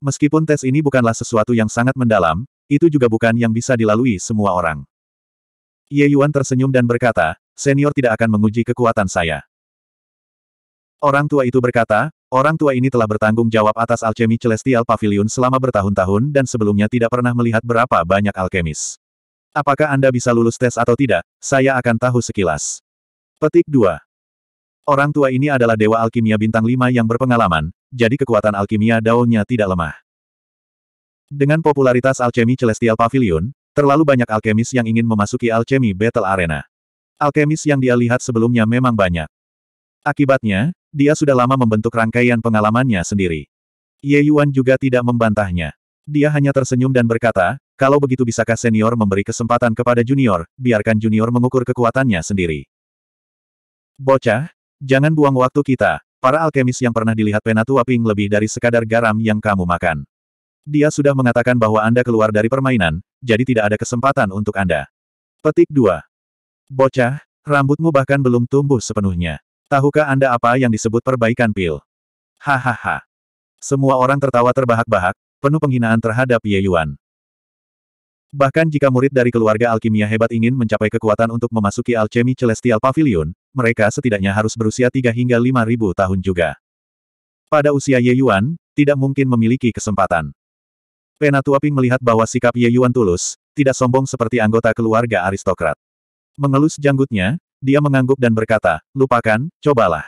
Meskipun tes ini bukanlah sesuatu yang sangat mendalam, itu juga bukan yang bisa dilalui semua orang. Ye Yuan tersenyum dan berkata, senior tidak akan menguji kekuatan saya. Orang tua itu berkata, orang tua ini telah bertanggung jawab atas alchemy Celestial Pavilion selama bertahun-tahun dan sebelumnya tidak pernah melihat berapa banyak alkemis. Apakah Anda bisa lulus tes atau tidak, saya akan tahu sekilas. Petik 2. Orang tua ini adalah dewa alkimia bintang 5 yang berpengalaman, jadi kekuatan alkimia daunnya tidak lemah. Dengan popularitas alchemy Celestial Pavilion, Terlalu banyak alkemis yang ingin memasuki alchemy battle arena. Alkemis yang dia lihat sebelumnya memang banyak. Akibatnya, dia sudah lama membentuk rangkaian pengalamannya sendiri. Ye Yuan juga tidak membantahnya. Dia hanya tersenyum dan berkata, kalau begitu bisakah senior memberi kesempatan kepada junior, biarkan junior mengukur kekuatannya sendiri. Bocah, jangan buang waktu kita, Para alkemis yang pernah dilihat Penatua Ping lebih dari sekadar garam yang kamu makan. Dia sudah mengatakan bahwa Anda keluar dari permainan, jadi tidak ada kesempatan untuk Anda. Petik 2. Bocah, rambutmu bahkan belum tumbuh sepenuhnya. Tahukah Anda apa yang disebut perbaikan pil? Hahaha. Semua orang tertawa terbahak-bahak, penuh penghinaan terhadap Ye Yuan. Bahkan jika murid dari keluarga alkimia hebat ingin mencapai kekuatan untuk memasuki alchemy celestial pavilion, mereka setidaknya harus berusia 3 hingga 5 ribu tahun juga. Pada usia Ye Yuan, tidak mungkin memiliki kesempatan. Penatua Ping melihat bahwa sikap Ye Yuan tulus, tidak sombong seperti anggota keluarga aristokrat. Mengelus janggutnya, dia mengangguk dan berkata, lupakan, cobalah.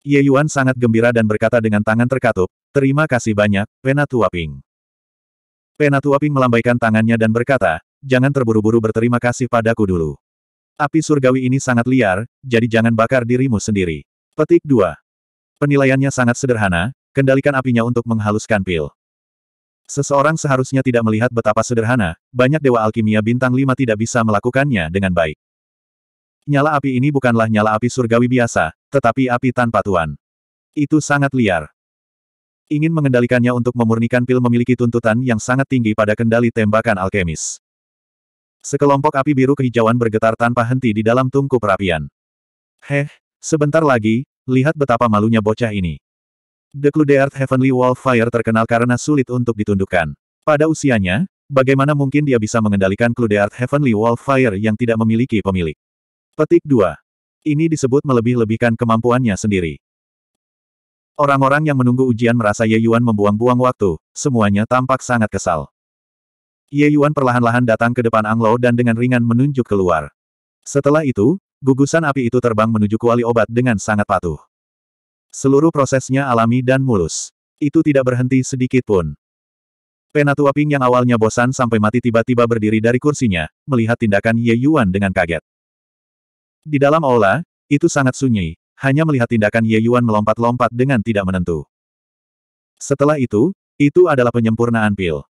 Ye Yuan sangat gembira dan berkata dengan tangan terkatup, terima kasih banyak, Penatua Ping. Penatua Ping melambaikan tangannya dan berkata, jangan terburu-buru berterima kasih padaku dulu. Api surgawi ini sangat liar, jadi jangan bakar dirimu sendiri. Petik 2. Penilaiannya sangat sederhana, kendalikan apinya untuk menghaluskan pil. Seseorang seharusnya tidak melihat betapa sederhana, banyak dewa alkimia bintang lima tidak bisa melakukannya dengan baik. Nyala api ini bukanlah nyala api surgawi biasa, tetapi api tanpa tuan. Itu sangat liar. Ingin mengendalikannya untuk memurnikan pil memiliki tuntutan yang sangat tinggi pada kendali tembakan alkemis. Sekelompok api biru kehijauan bergetar tanpa henti di dalam tungku perapian. Heh, sebentar lagi, lihat betapa malunya bocah ini. The Cludeart Heavenly Wallfire terkenal karena sulit untuk ditundukkan. Pada usianya, bagaimana mungkin dia bisa mengendalikan Cludeart Heavenly Wallfire yang tidak memiliki pemilik? Petik 2. Ini disebut melebih-lebihkan kemampuannya sendiri. Orang-orang yang menunggu ujian merasa Ye Yuan membuang-buang waktu, semuanya tampak sangat kesal. Ye Yuan perlahan-lahan datang ke depan Anglo dan dengan ringan menunjuk keluar. Setelah itu, gugusan api itu terbang menuju kuali obat dengan sangat patuh. Seluruh prosesnya alami dan mulus. Itu tidak berhenti sedikit pun. Penatua Ping yang awalnya bosan sampai mati tiba-tiba berdiri dari kursinya, melihat tindakan Ye Yuan dengan kaget. Di dalam aula, itu sangat sunyi, hanya melihat tindakan Ye Yuan melompat-lompat dengan tidak menentu. Setelah itu, itu adalah penyempurnaan pil.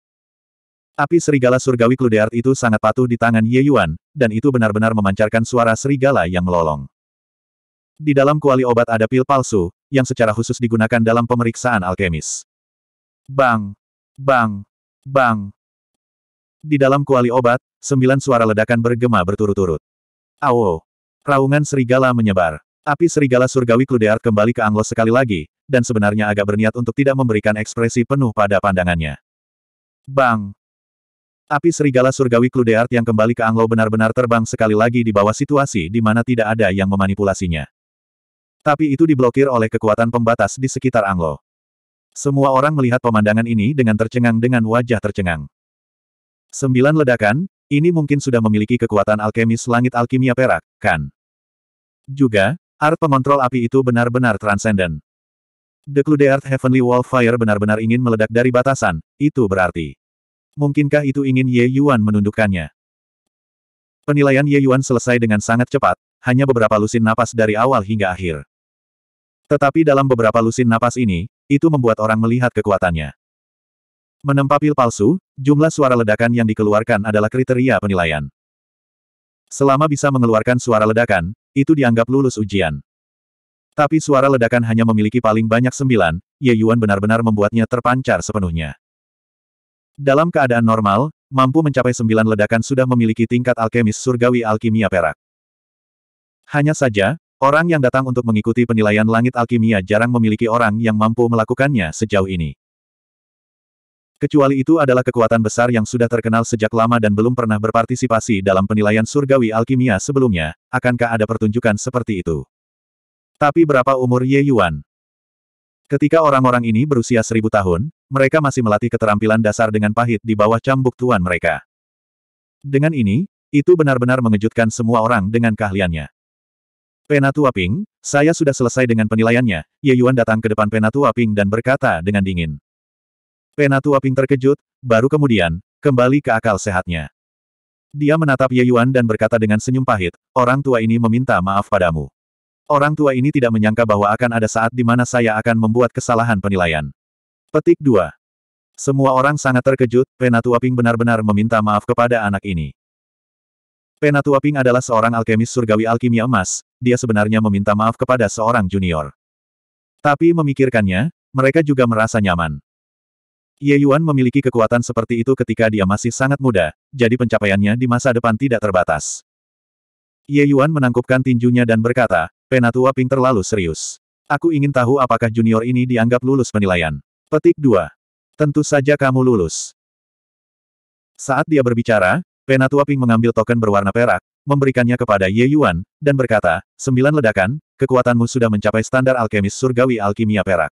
Api serigala surgawi Kludeart itu sangat patuh di tangan Ye Yuan, dan itu benar-benar memancarkan suara serigala yang melolong. Di dalam kuali obat ada pil palsu, yang secara khusus digunakan dalam pemeriksaan alkemis. Bang! Bang! Bang! Di dalam kuali obat, sembilan suara ledakan bergema berturut-turut. Awo! Raungan serigala menyebar. Api serigala surgawi Kludeart kembali ke Anglos sekali lagi, dan sebenarnya agak berniat untuk tidak memberikan ekspresi penuh pada pandangannya. Bang! Api serigala surgawi Kludeart yang kembali ke Anglo benar-benar terbang sekali lagi di bawah situasi di mana tidak ada yang memanipulasinya. Tapi itu diblokir oleh kekuatan pembatas di sekitar Anglo. Semua orang melihat pemandangan ini dengan tercengang dengan wajah tercengang. Sembilan ledakan, ini mungkin sudah memiliki kekuatan alkemis langit alkimia perak, kan? Juga, art pengontrol api itu benar-benar transenden. The Clue Art Heavenly Wall Fire benar-benar ingin meledak dari batasan, itu berarti. Mungkinkah itu ingin Ye Yuan menundukkannya? Penilaian Ye Yuan selesai dengan sangat cepat, hanya beberapa lusin napas dari awal hingga akhir. Tetapi dalam beberapa lusin napas ini, itu membuat orang melihat kekuatannya. Menempa pil palsu, jumlah suara ledakan yang dikeluarkan adalah kriteria penilaian. Selama bisa mengeluarkan suara ledakan, itu dianggap lulus ujian. Tapi suara ledakan hanya memiliki paling banyak sembilan, Ye Yuan benar-benar membuatnya terpancar sepenuhnya. Dalam keadaan normal, mampu mencapai sembilan ledakan sudah memiliki tingkat alkemis surgawi alkimia perak. Hanya saja, Orang yang datang untuk mengikuti penilaian langit alkimia jarang memiliki orang yang mampu melakukannya sejauh ini. Kecuali itu adalah kekuatan besar yang sudah terkenal sejak lama dan belum pernah berpartisipasi dalam penilaian surgawi alkimia sebelumnya, akankah ada pertunjukan seperti itu? Tapi berapa umur Ye Yuan? Ketika orang-orang ini berusia seribu tahun, mereka masih melatih keterampilan dasar dengan pahit di bawah cambuk tuan mereka. Dengan ini, itu benar-benar mengejutkan semua orang dengan keahliannya. Penatua Ping, saya sudah selesai dengan penilaiannya, Ye Yuan datang ke depan Penatua Ping dan berkata dengan dingin. Penatua Ping terkejut, baru kemudian, kembali ke akal sehatnya. Dia menatap Ye Yuan dan berkata dengan senyum pahit, orang tua ini meminta maaf padamu. Orang tua ini tidak menyangka bahwa akan ada saat di mana saya akan membuat kesalahan penilaian. Petik 2. Semua orang sangat terkejut, Penatua Ping benar-benar meminta maaf kepada anak ini. Penatua Ping adalah seorang alkemis surgawi alkimia emas, dia sebenarnya meminta maaf kepada seorang junior. Tapi memikirkannya, mereka juga merasa nyaman. Ye Yuan memiliki kekuatan seperti itu ketika dia masih sangat muda, jadi pencapaiannya di masa depan tidak terbatas. Ye Yuan menangkupkan tinjunya dan berkata, Penatua Ping terlalu serius. Aku ingin tahu apakah junior ini dianggap lulus penilaian. Petik 2. Tentu saja kamu lulus. Saat dia berbicara, Penatua Ping mengambil token berwarna perak, memberikannya kepada Ye Yuan, dan berkata, Sembilan ledakan, kekuatanmu sudah mencapai standar alkemis surgawi alkimia perak.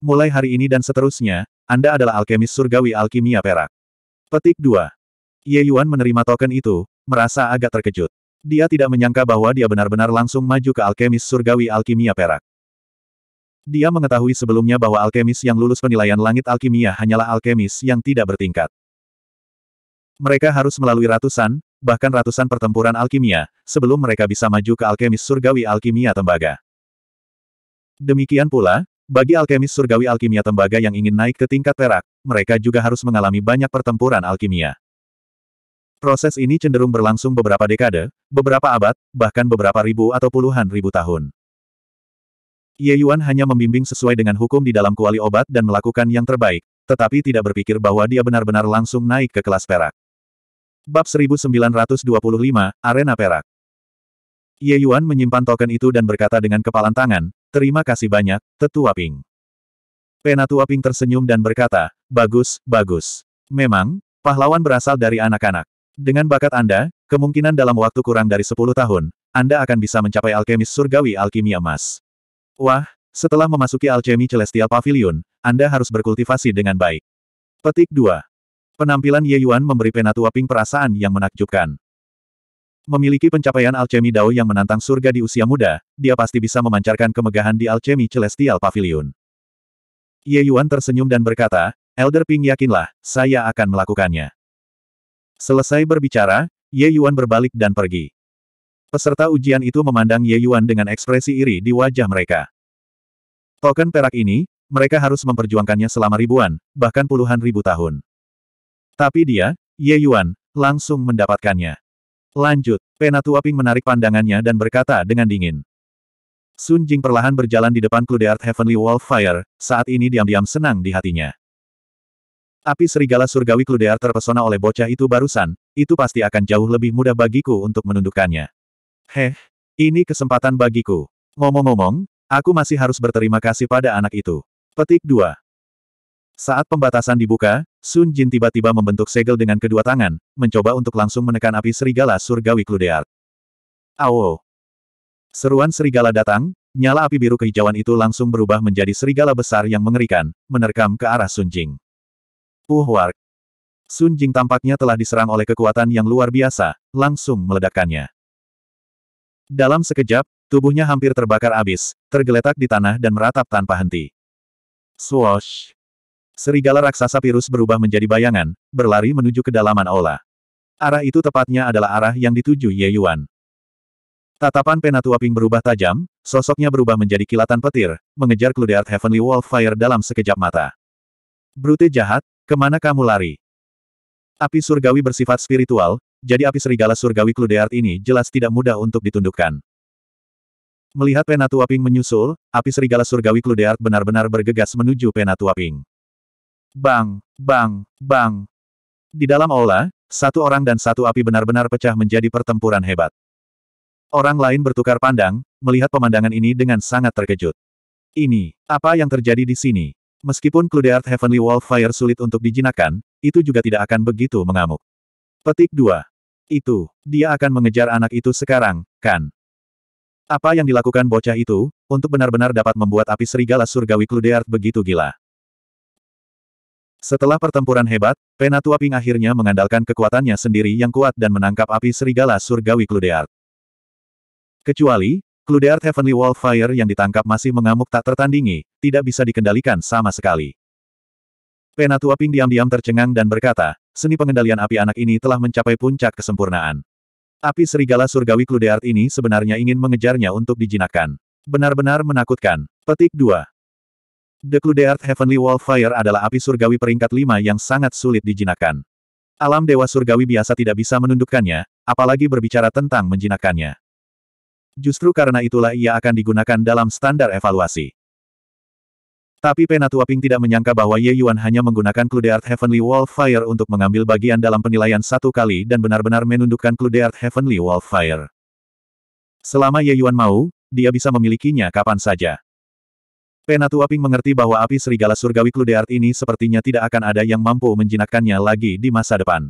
Mulai hari ini dan seterusnya, Anda adalah alkemis surgawi alkimia perak. Petik 2. Ye Yuan menerima token itu, merasa agak terkejut. Dia tidak menyangka bahwa dia benar-benar langsung maju ke alkemis surgawi alkimia perak. Dia mengetahui sebelumnya bahwa alkemis yang lulus penilaian langit alkimia hanyalah alkemis yang tidak bertingkat. Mereka harus melalui ratusan, bahkan ratusan pertempuran alkimia, sebelum mereka bisa maju ke alkemis surgawi alkimia tembaga. Demikian pula, bagi alkemis surgawi alkimia tembaga yang ingin naik ke tingkat perak, mereka juga harus mengalami banyak pertempuran alkimia. Proses ini cenderung berlangsung beberapa dekade, beberapa abad, bahkan beberapa ribu atau puluhan ribu tahun. Ye Yuan hanya membimbing sesuai dengan hukum di dalam kuali obat dan melakukan yang terbaik, tetapi tidak berpikir bahwa dia benar-benar langsung naik ke kelas perak. Bab 1925, Arena Perak. Ye Yuan menyimpan token itu dan berkata dengan kepalan tangan, terima kasih banyak, Tetua Ping. Penatua Ping tersenyum dan berkata, bagus, bagus. Memang, pahlawan berasal dari anak-anak. Dengan bakat Anda, kemungkinan dalam waktu kurang dari 10 tahun, Anda akan bisa mencapai alkemis surgawi alkimia emas. Wah, setelah memasuki alchemy Celestial Pavilion, Anda harus berkultivasi dengan baik. Petik 2. Penampilan Ye Yuan memberi Penatua Ping perasaan yang menakjubkan. Memiliki pencapaian alchemy Dao yang menantang surga di usia muda, dia pasti bisa memancarkan kemegahan di alchemy Celestial Pavilion. Ye Yuan tersenyum dan berkata, Elder Ping yakinlah, saya akan melakukannya. Selesai berbicara, Ye Yuan berbalik dan pergi. Peserta ujian itu memandang Ye Yuan dengan ekspresi iri di wajah mereka. Token perak ini, mereka harus memperjuangkannya selama ribuan, bahkan puluhan ribu tahun. Tapi dia, Ye Yuan, langsung mendapatkannya. Lanjut, Penatua Ping menarik pandangannya dan berkata dengan dingin. Sun Jing perlahan berjalan di depan Clue Art Heavenly Wolf Fire, saat ini diam-diam senang di hatinya. Api serigala surgawi Clue Art terpesona oleh bocah itu barusan, itu pasti akan jauh lebih mudah bagiku untuk menundukkannya. Heh, ini kesempatan bagiku. Ngomong-ngomong, aku masih harus berterima kasih pada anak itu. Petik 2. Saat pembatasan dibuka, Sun Jin tiba-tiba membentuk segel dengan kedua tangan, mencoba untuk langsung menekan api serigala surgawi Kludear. Awo! Seruan serigala datang, nyala api biru kehijauan itu langsung berubah menjadi serigala besar yang mengerikan, menerkam ke arah Sun Jing. Uhwark! Sun Jing tampaknya telah diserang oleh kekuatan yang luar biasa, langsung meledakkannya. Dalam sekejap, tubuhnya hampir terbakar abis, tergeletak di tanah dan meratap tanpa henti. Swoosh! Serigala raksasa virus berubah menjadi bayangan, berlari menuju kedalaman aula. Arah itu tepatnya adalah arah yang dituju Ye Yuan. Tatapan Penatua Ping berubah tajam, sosoknya berubah menjadi kilatan petir, mengejar Art Heavenly Wolf Fire dalam sekejap mata. Brute jahat, kemana kamu lari? Api surgawi bersifat spiritual, jadi api serigala surgawi Art ini jelas tidak mudah untuk ditundukkan. Melihat Penatua Ping menyusul, api serigala surgawi Art benar-benar bergegas menuju Penatua Ping. Bang, bang, bang. Di dalam aula, satu orang dan satu api benar-benar pecah menjadi pertempuran hebat. Orang lain bertukar pandang, melihat pemandangan ini dengan sangat terkejut. Ini, apa yang terjadi di sini? Meskipun Cludeart Heavenly Wallfire sulit untuk dijinakkan, itu juga tidak akan begitu mengamuk. Petik 2. Itu, dia akan mengejar anak itu sekarang, kan? Apa yang dilakukan bocah itu, untuk benar-benar dapat membuat api serigala surgawi Cludeart begitu gila. Setelah pertempuran hebat, Penatua Ping akhirnya mengandalkan kekuatannya sendiri yang kuat dan menangkap api serigala surgawi Kludeart. Kecuali, Kludeart Heavenly Wallfire yang ditangkap masih mengamuk tak tertandingi, tidak bisa dikendalikan sama sekali. Penatua Ping diam-diam tercengang dan berkata, seni pengendalian api anak ini telah mencapai puncak kesempurnaan. Api serigala surgawi Kludeart ini sebenarnya ingin mengejarnya untuk dijinakkan. Benar-benar menakutkan. Petik 2. The Cludeart Heavenly Wallfire adalah api surgawi peringkat lima yang sangat sulit dijinakkan. Alam dewa surgawi biasa tidak bisa menundukkannya, apalagi berbicara tentang menjinakannya. Justru karena itulah ia akan digunakan dalam standar evaluasi. Tapi Penatua Ping tidak menyangka bahwa Ye Yuan hanya menggunakan Cludeart Heavenly Wallfire untuk mengambil bagian dalam penilaian satu kali dan benar-benar menundukkan Cludeart Heavenly Wallfire. Selama Ye Yuan mau, dia bisa memilikinya kapan saja. Penatua Ping mengerti bahwa api serigala surgawi Kludeart ini sepertinya tidak akan ada yang mampu menjinakkannya lagi di masa depan.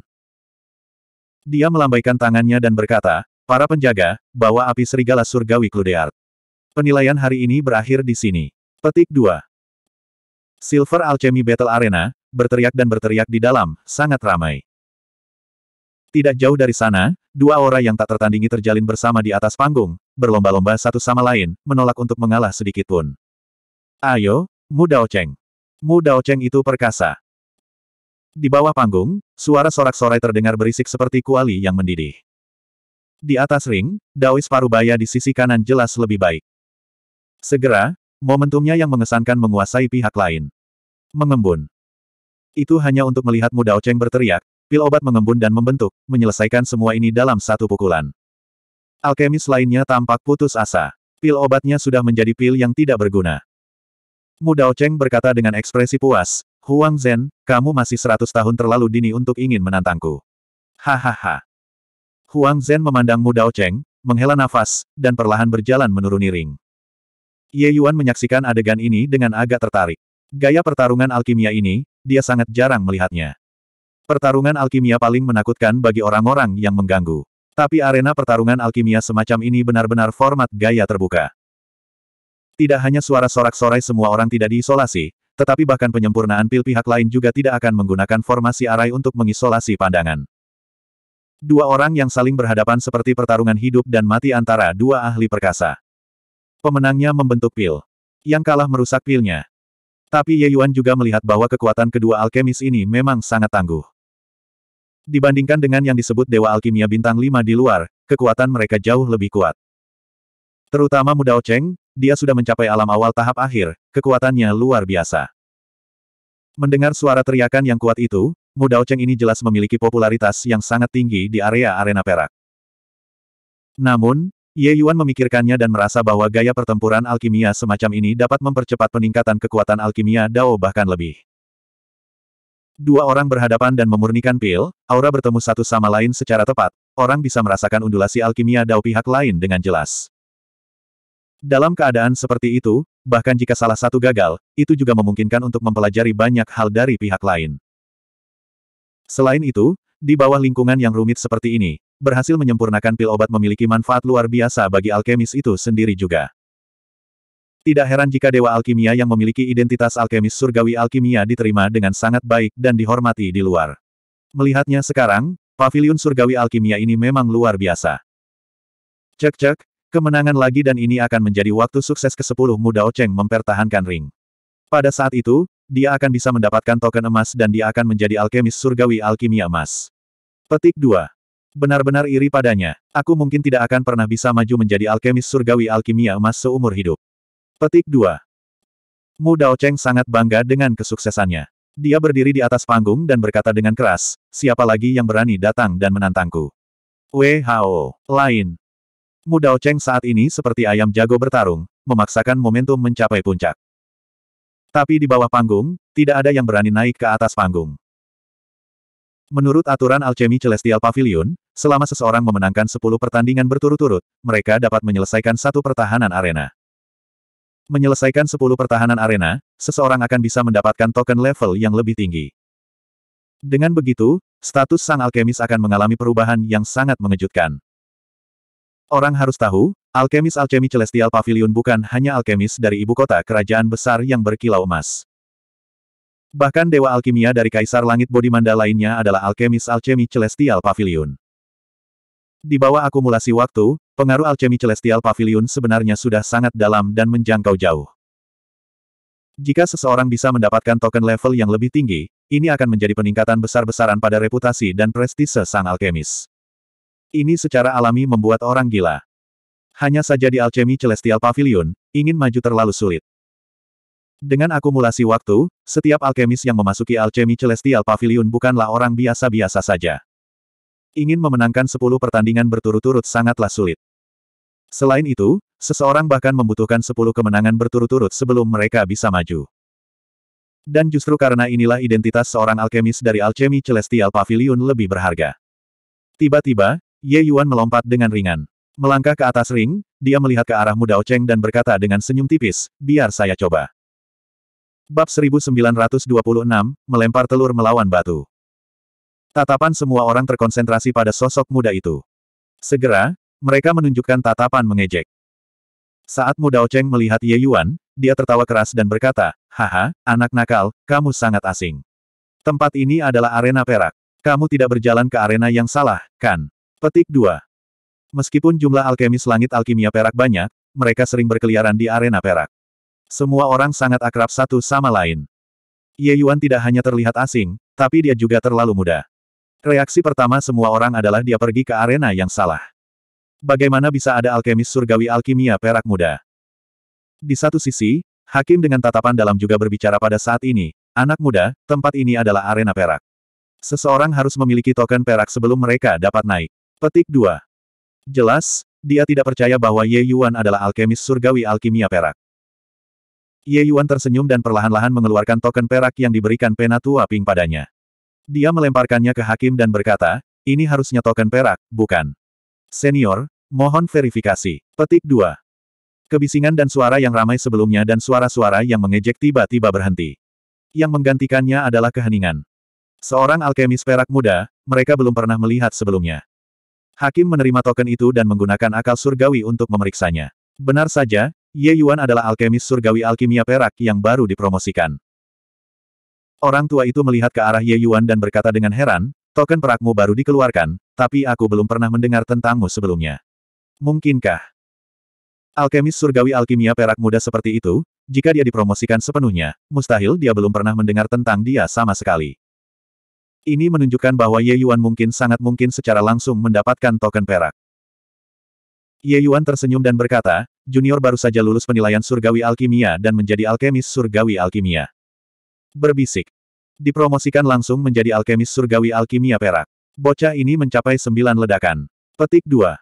Dia melambaikan tangannya dan berkata, para penjaga, bawa api serigala surgawi Kludeart. Penilaian hari ini berakhir di sini. Petik 2. Silver Alchemy Battle Arena, berteriak dan berteriak di dalam, sangat ramai. Tidak jauh dari sana, dua orang yang tak tertandingi terjalin bersama di atas panggung, berlomba-lomba satu sama lain, menolak untuk mengalah sedikitpun. Ayo, Mu Dao Cheng. Mu Dao Cheng itu perkasa. Di bawah panggung, suara sorak-sorai terdengar berisik seperti kuali yang mendidih. Di atas ring, Daois Parubaya di sisi kanan jelas lebih baik. Segera, momentumnya yang mengesankan menguasai pihak lain. Mengembun. Itu hanya untuk melihat Mu Dao Cheng berteriak, pil obat mengembun dan membentuk, menyelesaikan semua ini dalam satu pukulan. Alkemis lainnya tampak putus asa. Pil obatnya sudah menjadi pil yang tidak berguna. Mu Cheng berkata dengan ekspresi puas, Huang Zhen, kamu masih seratus tahun terlalu dini untuk ingin menantangku. Hahaha. Huang Zhen memandang Mu Cheng, menghela nafas, dan perlahan berjalan menuruni ring. Ye Yuan menyaksikan adegan ini dengan agak tertarik. Gaya pertarungan alkimia ini, dia sangat jarang melihatnya. Pertarungan alkimia paling menakutkan bagi orang-orang yang mengganggu. Tapi arena pertarungan alkimia semacam ini benar-benar format gaya terbuka. Tidak hanya suara sorak-sorai semua orang tidak diisolasi, tetapi bahkan penyempurnaan pil pihak lain juga tidak akan menggunakan formasi arai untuk mengisolasi pandangan. Dua orang yang saling berhadapan seperti pertarungan hidup dan mati antara dua ahli perkasa. Pemenangnya membentuk pil. Yang kalah merusak pilnya. Tapi Ye Yuan juga melihat bahwa kekuatan kedua alkemis ini memang sangat tangguh. Dibandingkan dengan yang disebut Dewa Alkimia Bintang 5 di luar, kekuatan mereka jauh lebih kuat. Terutama Mudao Cheng, dia sudah mencapai alam awal tahap akhir, kekuatannya luar biasa. Mendengar suara teriakan yang kuat itu, Mu Daocheng ini jelas memiliki popularitas yang sangat tinggi di area arena perak. Namun, Ye Yuan memikirkannya dan merasa bahwa gaya pertempuran alkimia semacam ini dapat mempercepat peningkatan kekuatan alkimia Dao bahkan lebih. Dua orang berhadapan dan memurnikan pil, aura bertemu satu sama lain secara tepat, orang bisa merasakan undulasi alkimia Dao pihak lain dengan jelas. Dalam keadaan seperti itu, bahkan jika salah satu gagal, itu juga memungkinkan untuk mempelajari banyak hal dari pihak lain. Selain itu, di bawah lingkungan yang rumit seperti ini, berhasil menyempurnakan pil obat memiliki manfaat luar biasa bagi alkemis itu sendiri juga. Tidak heran jika dewa alkimia yang memiliki identitas alkemis surgawi alkimia diterima dengan sangat baik dan dihormati di luar. Melihatnya sekarang, pavilion surgawi alkimia ini memang luar biasa. Cek-cek, Kemenangan lagi dan ini akan menjadi waktu sukses ke-10 Mu Dao mempertahankan ring. Pada saat itu, dia akan bisa mendapatkan token emas dan dia akan menjadi alkemis surgawi alkimia emas. Petik 2. Benar-benar iri padanya. Aku mungkin tidak akan pernah bisa maju menjadi alkemis surgawi alkimia emas seumur hidup. Petik 2. Mu Dao Cheng sangat bangga dengan kesuksesannya. Dia berdiri di atas panggung dan berkata dengan keras, siapa lagi yang berani datang dan menantangku? WHO. Lain. Mu Dao Cheng saat ini seperti ayam jago bertarung, memaksakan momentum mencapai puncak. Tapi di bawah panggung, tidak ada yang berani naik ke atas panggung. Menurut aturan alchemy Celestial Pavilion, selama seseorang memenangkan 10 pertandingan berturut-turut, mereka dapat menyelesaikan satu pertahanan arena. Menyelesaikan 10 pertahanan arena, seseorang akan bisa mendapatkan token level yang lebih tinggi. Dengan begitu, status sang alkemis akan mengalami perubahan yang sangat mengejutkan. Orang harus tahu, alkemis alkemi Celestial Pavilion bukan hanya alkemis dari ibu kota kerajaan besar yang berkilau emas. Bahkan dewa alkimia dari Kaisar Langit Bodhimanda lainnya adalah alkemis alkemi Celestial Pavilion. Di bawah akumulasi waktu, pengaruh alkemi Celestial Pavilion sebenarnya sudah sangat dalam dan menjangkau jauh. Jika seseorang bisa mendapatkan token level yang lebih tinggi, ini akan menjadi peningkatan besar-besaran pada reputasi dan prestise sang alkemis. Ini secara alami membuat orang gila. Hanya saja di Alchemy Celestial Pavilion, ingin maju terlalu sulit. Dengan akumulasi waktu, setiap alkemis yang memasuki Alchemy Celestial Pavilion bukanlah orang biasa-biasa saja. Ingin memenangkan 10 pertandingan berturut-turut sangatlah sulit. Selain itu, seseorang bahkan membutuhkan 10 kemenangan berturut-turut sebelum mereka bisa maju. Dan justru karena inilah identitas seorang alkemis dari Alchemy Celestial Pavilion lebih berharga. Tiba-tiba, Ye Yuan melompat dengan ringan. Melangkah ke atas ring, dia melihat ke arah Muda Ocheng Cheng dan berkata dengan senyum tipis, biar saya coba. Bab 1926, melempar telur melawan batu. Tatapan semua orang terkonsentrasi pada sosok muda itu. Segera, mereka menunjukkan tatapan mengejek. Saat Muda Ocheng Cheng melihat Ye Yuan, dia tertawa keras dan berkata, Haha, anak nakal, kamu sangat asing. Tempat ini adalah arena perak. Kamu tidak berjalan ke arena yang salah, kan? Petik 2. Meskipun jumlah alkemis langit alkimia perak banyak, mereka sering berkeliaran di arena perak. Semua orang sangat akrab satu sama lain. Ye Yuan tidak hanya terlihat asing, tapi dia juga terlalu muda. Reaksi pertama semua orang adalah dia pergi ke arena yang salah. Bagaimana bisa ada alkemis surgawi alkimia perak muda? Di satu sisi, Hakim dengan tatapan dalam juga berbicara pada saat ini, anak muda, tempat ini adalah arena perak. Seseorang harus memiliki token perak sebelum mereka dapat naik. Petik 2. Jelas, dia tidak percaya bahwa Ye Yuan adalah alkemis surgawi alkimia perak. Ye Yuan tersenyum dan perlahan-lahan mengeluarkan token perak yang diberikan Penatua Ping padanya. Dia melemparkannya ke hakim dan berkata, ini harusnya token perak, bukan. Senior, mohon verifikasi. Petik 2. Kebisingan dan suara yang ramai sebelumnya dan suara-suara yang mengejek tiba-tiba berhenti. Yang menggantikannya adalah keheningan. Seorang alkemis perak muda, mereka belum pernah melihat sebelumnya. Hakim menerima token itu dan menggunakan akal surgawi untuk memeriksanya. Benar saja, Ye Yuan adalah alkemis surgawi alkimia perak yang baru dipromosikan. Orang tua itu melihat ke arah Ye Yuan dan berkata dengan heran, token perakmu baru dikeluarkan, tapi aku belum pernah mendengar tentangmu sebelumnya. Mungkinkah? Alkemis surgawi alkimia perak muda seperti itu, jika dia dipromosikan sepenuhnya, mustahil dia belum pernah mendengar tentang dia sama sekali. Ini menunjukkan bahwa Ye Yuan mungkin sangat mungkin secara langsung mendapatkan token perak. Ye Yuan tersenyum dan berkata, Junior baru saja lulus penilaian surgawi alkimia dan menjadi alkemis surgawi alkimia. Berbisik. Dipromosikan langsung menjadi alkemis surgawi alkimia perak. Bocah ini mencapai sembilan ledakan. Petik 2.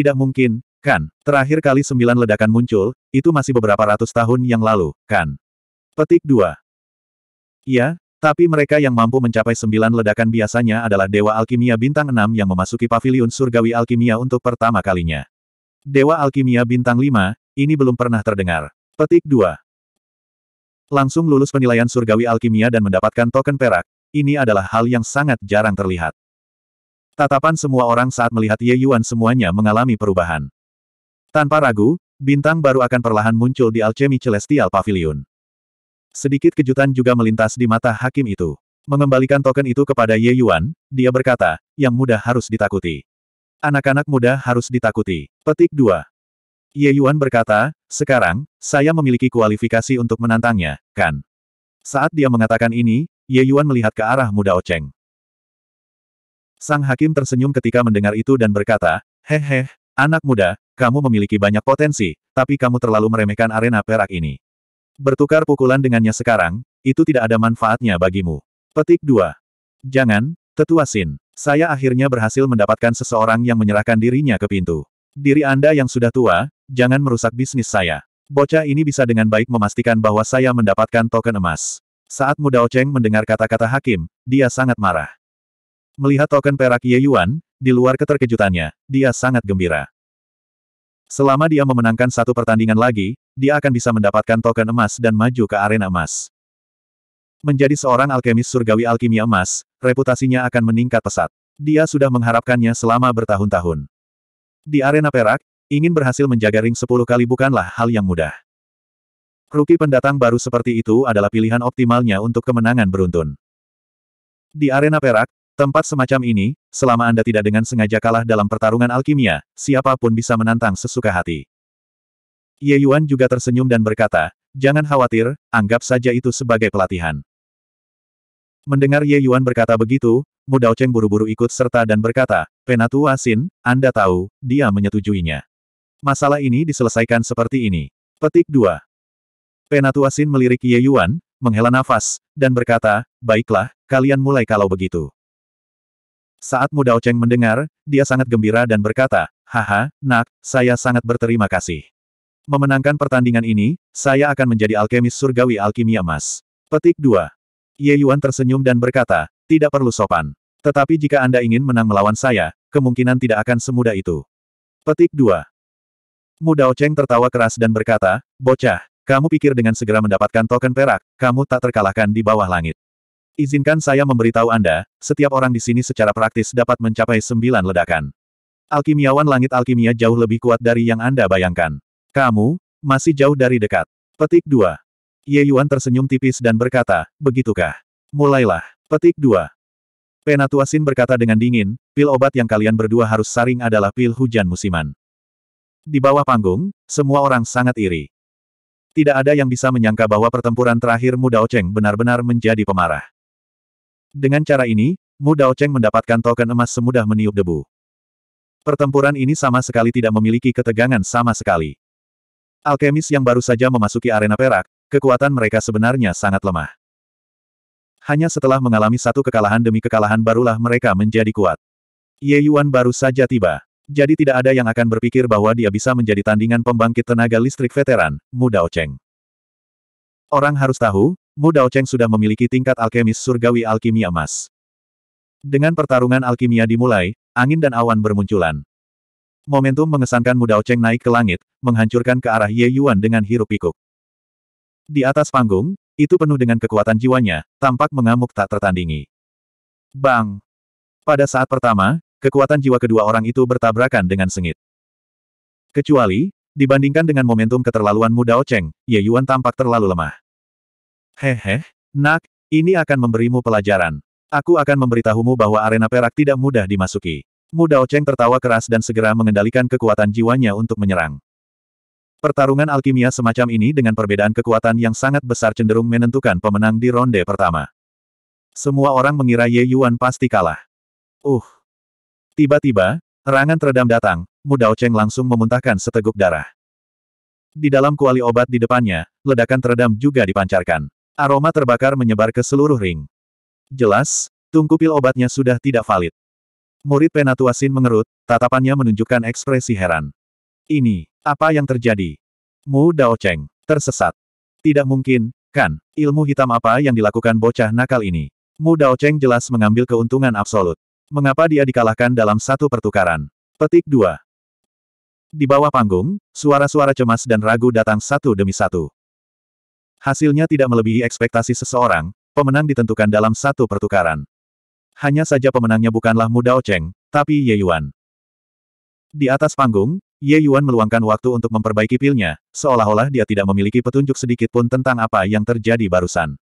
Tidak mungkin, kan? Terakhir kali sembilan ledakan muncul, itu masih beberapa ratus tahun yang lalu, kan? Petik 2. Ya, tapi mereka yang mampu mencapai sembilan ledakan biasanya adalah Dewa Alkimia Bintang 6 yang memasuki paviliun surgawi alkimia untuk pertama kalinya. Dewa Alkimia Bintang 5, ini belum pernah terdengar. Petik 2. Langsung lulus penilaian surgawi alkimia dan mendapatkan token perak, ini adalah hal yang sangat jarang terlihat. Tatapan semua orang saat melihat Ye Yuan semuanya mengalami perubahan. Tanpa ragu, bintang baru akan perlahan muncul di Alchemy Celestial Pavilion. Sedikit kejutan juga melintas di mata hakim itu. Mengembalikan token itu kepada Ye Yuan, dia berkata, yang muda harus ditakuti. Anak-anak muda harus ditakuti. Petik 2. Ye Yuan berkata, sekarang, saya memiliki kualifikasi untuk menantangnya, kan? Saat dia mengatakan ini, Ye Yuan melihat ke arah muda Oceng. Sang hakim tersenyum ketika mendengar itu dan berkata, "Hehe, anak muda, kamu memiliki banyak potensi, tapi kamu terlalu meremehkan arena perak ini. Bertukar pukulan dengannya sekarang, itu tidak ada manfaatnya bagimu. Petik 2. Jangan, Tetua Sin. Saya akhirnya berhasil mendapatkan seseorang yang menyerahkan dirinya ke pintu. Diri Anda yang sudah tua, jangan merusak bisnis saya. Bocah ini bisa dengan baik memastikan bahwa saya mendapatkan token emas. Saat muda Oceng mendengar kata-kata hakim, dia sangat marah. Melihat token perak Ye Yuan, di luar keterkejutannya, dia sangat gembira. Selama dia memenangkan satu pertandingan lagi, dia akan bisa mendapatkan token emas dan maju ke arena emas. Menjadi seorang alkemis surgawi alkimia emas, reputasinya akan meningkat pesat. Dia sudah mengharapkannya selama bertahun-tahun. Di arena perak, ingin berhasil menjaga ring 10 kali bukanlah hal yang mudah. Ruki pendatang baru seperti itu adalah pilihan optimalnya untuk kemenangan beruntun. Di arena perak, Tempat semacam ini, selama Anda tidak dengan sengaja kalah dalam pertarungan alkimia, siapapun bisa menantang sesuka hati. Ye Yuan juga tersenyum dan berkata, jangan khawatir, anggap saja itu sebagai pelatihan. Mendengar Ye Yuan berkata begitu, Mu Daocheng buru-buru ikut serta dan berkata, Penatua Asin, Anda tahu, dia menyetujuinya. Masalah ini diselesaikan seperti ini. Petik 2. Penatua melirik Ye Yuan, menghela nafas, dan berkata, Baiklah, kalian mulai kalau begitu. Saat Mu Daocheng mendengar, dia sangat gembira dan berkata, Haha, nak, saya sangat berterima kasih. Memenangkan pertandingan ini, saya akan menjadi alkemis surgawi alkimia emas. Petik 2. Ye Yuan tersenyum dan berkata, tidak perlu sopan. Tetapi jika Anda ingin menang melawan saya, kemungkinan tidak akan semudah itu. Petik 2. Mu Daocheng tertawa keras dan berkata, Bocah, kamu pikir dengan segera mendapatkan token perak, kamu tak terkalahkan di bawah langit. Izinkan saya memberitahu Anda, setiap orang di sini secara praktis dapat mencapai sembilan ledakan. Alkimiawan langit alkimia jauh lebih kuat dari yang Anda bayangkan. Kamu, masih jauh dari dekat. Petik 2. Ye Yuan tersenyum tipis dan berkata, begitukah? Mulailah. Petik 2. Penatuasin berkata dengan dingin, pil obat yang kalian berdua harus saring adalah pil hujan musiman. Di bawah panggung, semua orang sangat iri. Tidak ada yang bisa menyangka bahwa pertempuran terakhir Mu Dao Cheng benar-benar menjadi pemarah. Dengan cara ini, Mu Dao Cheng mendapatkan token emas semudah meniup debu. Pertempuran ini sama sekali tidak memiliki ketegangan sama sekali. Alkemis yang baru saja memasuki arena perak, kekuatan mereka sebenarnya sangat lemah. Hanya setelah mengalami satu kekalahan demi kekalahan barulah mereka menjadi kuat. Ye Yuan baru saja tiba. Jadi tidak ada yang akan berpikir bahwa dia bisa menjadi tandingan pembangkit tenaga listrik veteran, Mu Dao Cheng. Orang harus tahu, Mu Daocheng sudah memiliki tingkat alkemis surgawi alkimia emas. Dengan pertarungan alkimia dimulai, angin dan awan bermunculan. Momentum mengesankan Mu Daocheng naik ke langit, menghancurkan ke arah Ye Yuan dengan hirup pikuk. Di atas panggung, itu penuh dengan kekuatan jiwanya, tampak mengamuk tak tertandingi. Bang! Pada saat pertama, kekuatan jiwa kedua orang itu bertabrakan dengan sengit. Kecuali, dibandingkan dengan momentum keterlaluan Mu Dao Cheng, Ye Yuan tampak terlalu lemah. Hehe, nak, ini akan memberimu pelajaran. Aku akan memberitahumu bahwa arena perak tidak mudah dimasuki. Mu Daocheng tertawa keras dan segera mengendalikan kekuatan jiwanya untuk menyerang. Pertarungan alkimia semacam ini dengan perbedaan kekuatan yang sangat besar cenderung menentukan pemenang di ronde pertama. Semua orang mengira Ye Yuan pasti kalah. Uh. Tiba-tiba, Rangan teredam datang, Mu Daocheng langsung memuntahkan seteguk darah. Di dalam kuali obat di depannya, ledakan teredam juga dipancarkan. Aroma terbakar menyebar ke seluruh ring. Jelas, tungku pil obatnya sudah tidak valid. Murid Penatuasin mengerut, tatapannya menunjukkan ekspresi heran. Ini, apa yang terjadi? Mu Dao Cheng, tersesat. Tidak mungkin, kan, ilmu hitam apa yang dilakukan bocah nakal ini? Mu Dao Cheng jelas mengambil keuntungan absolut. Mengapa dia dikalahkan dalam satu pertukaran? Petik 2. Di bawah panggung, suara-suara cemas dan ragu datang satu demi satu. Hasilnya tidak melebihi ekspektasi seseorang, pemenang ditentukan dalam satu pertukaran. Hanya saja pemenangnya bukanlah Mu Dao tapi Ye Yuan. Di atas panggung, Ye Yuan meluangkan waktu untuk memperbaiki pilnya, seolah-olah dia tidak memiliki petunjuk sedikit pun tentang apa yang terjadi barusan.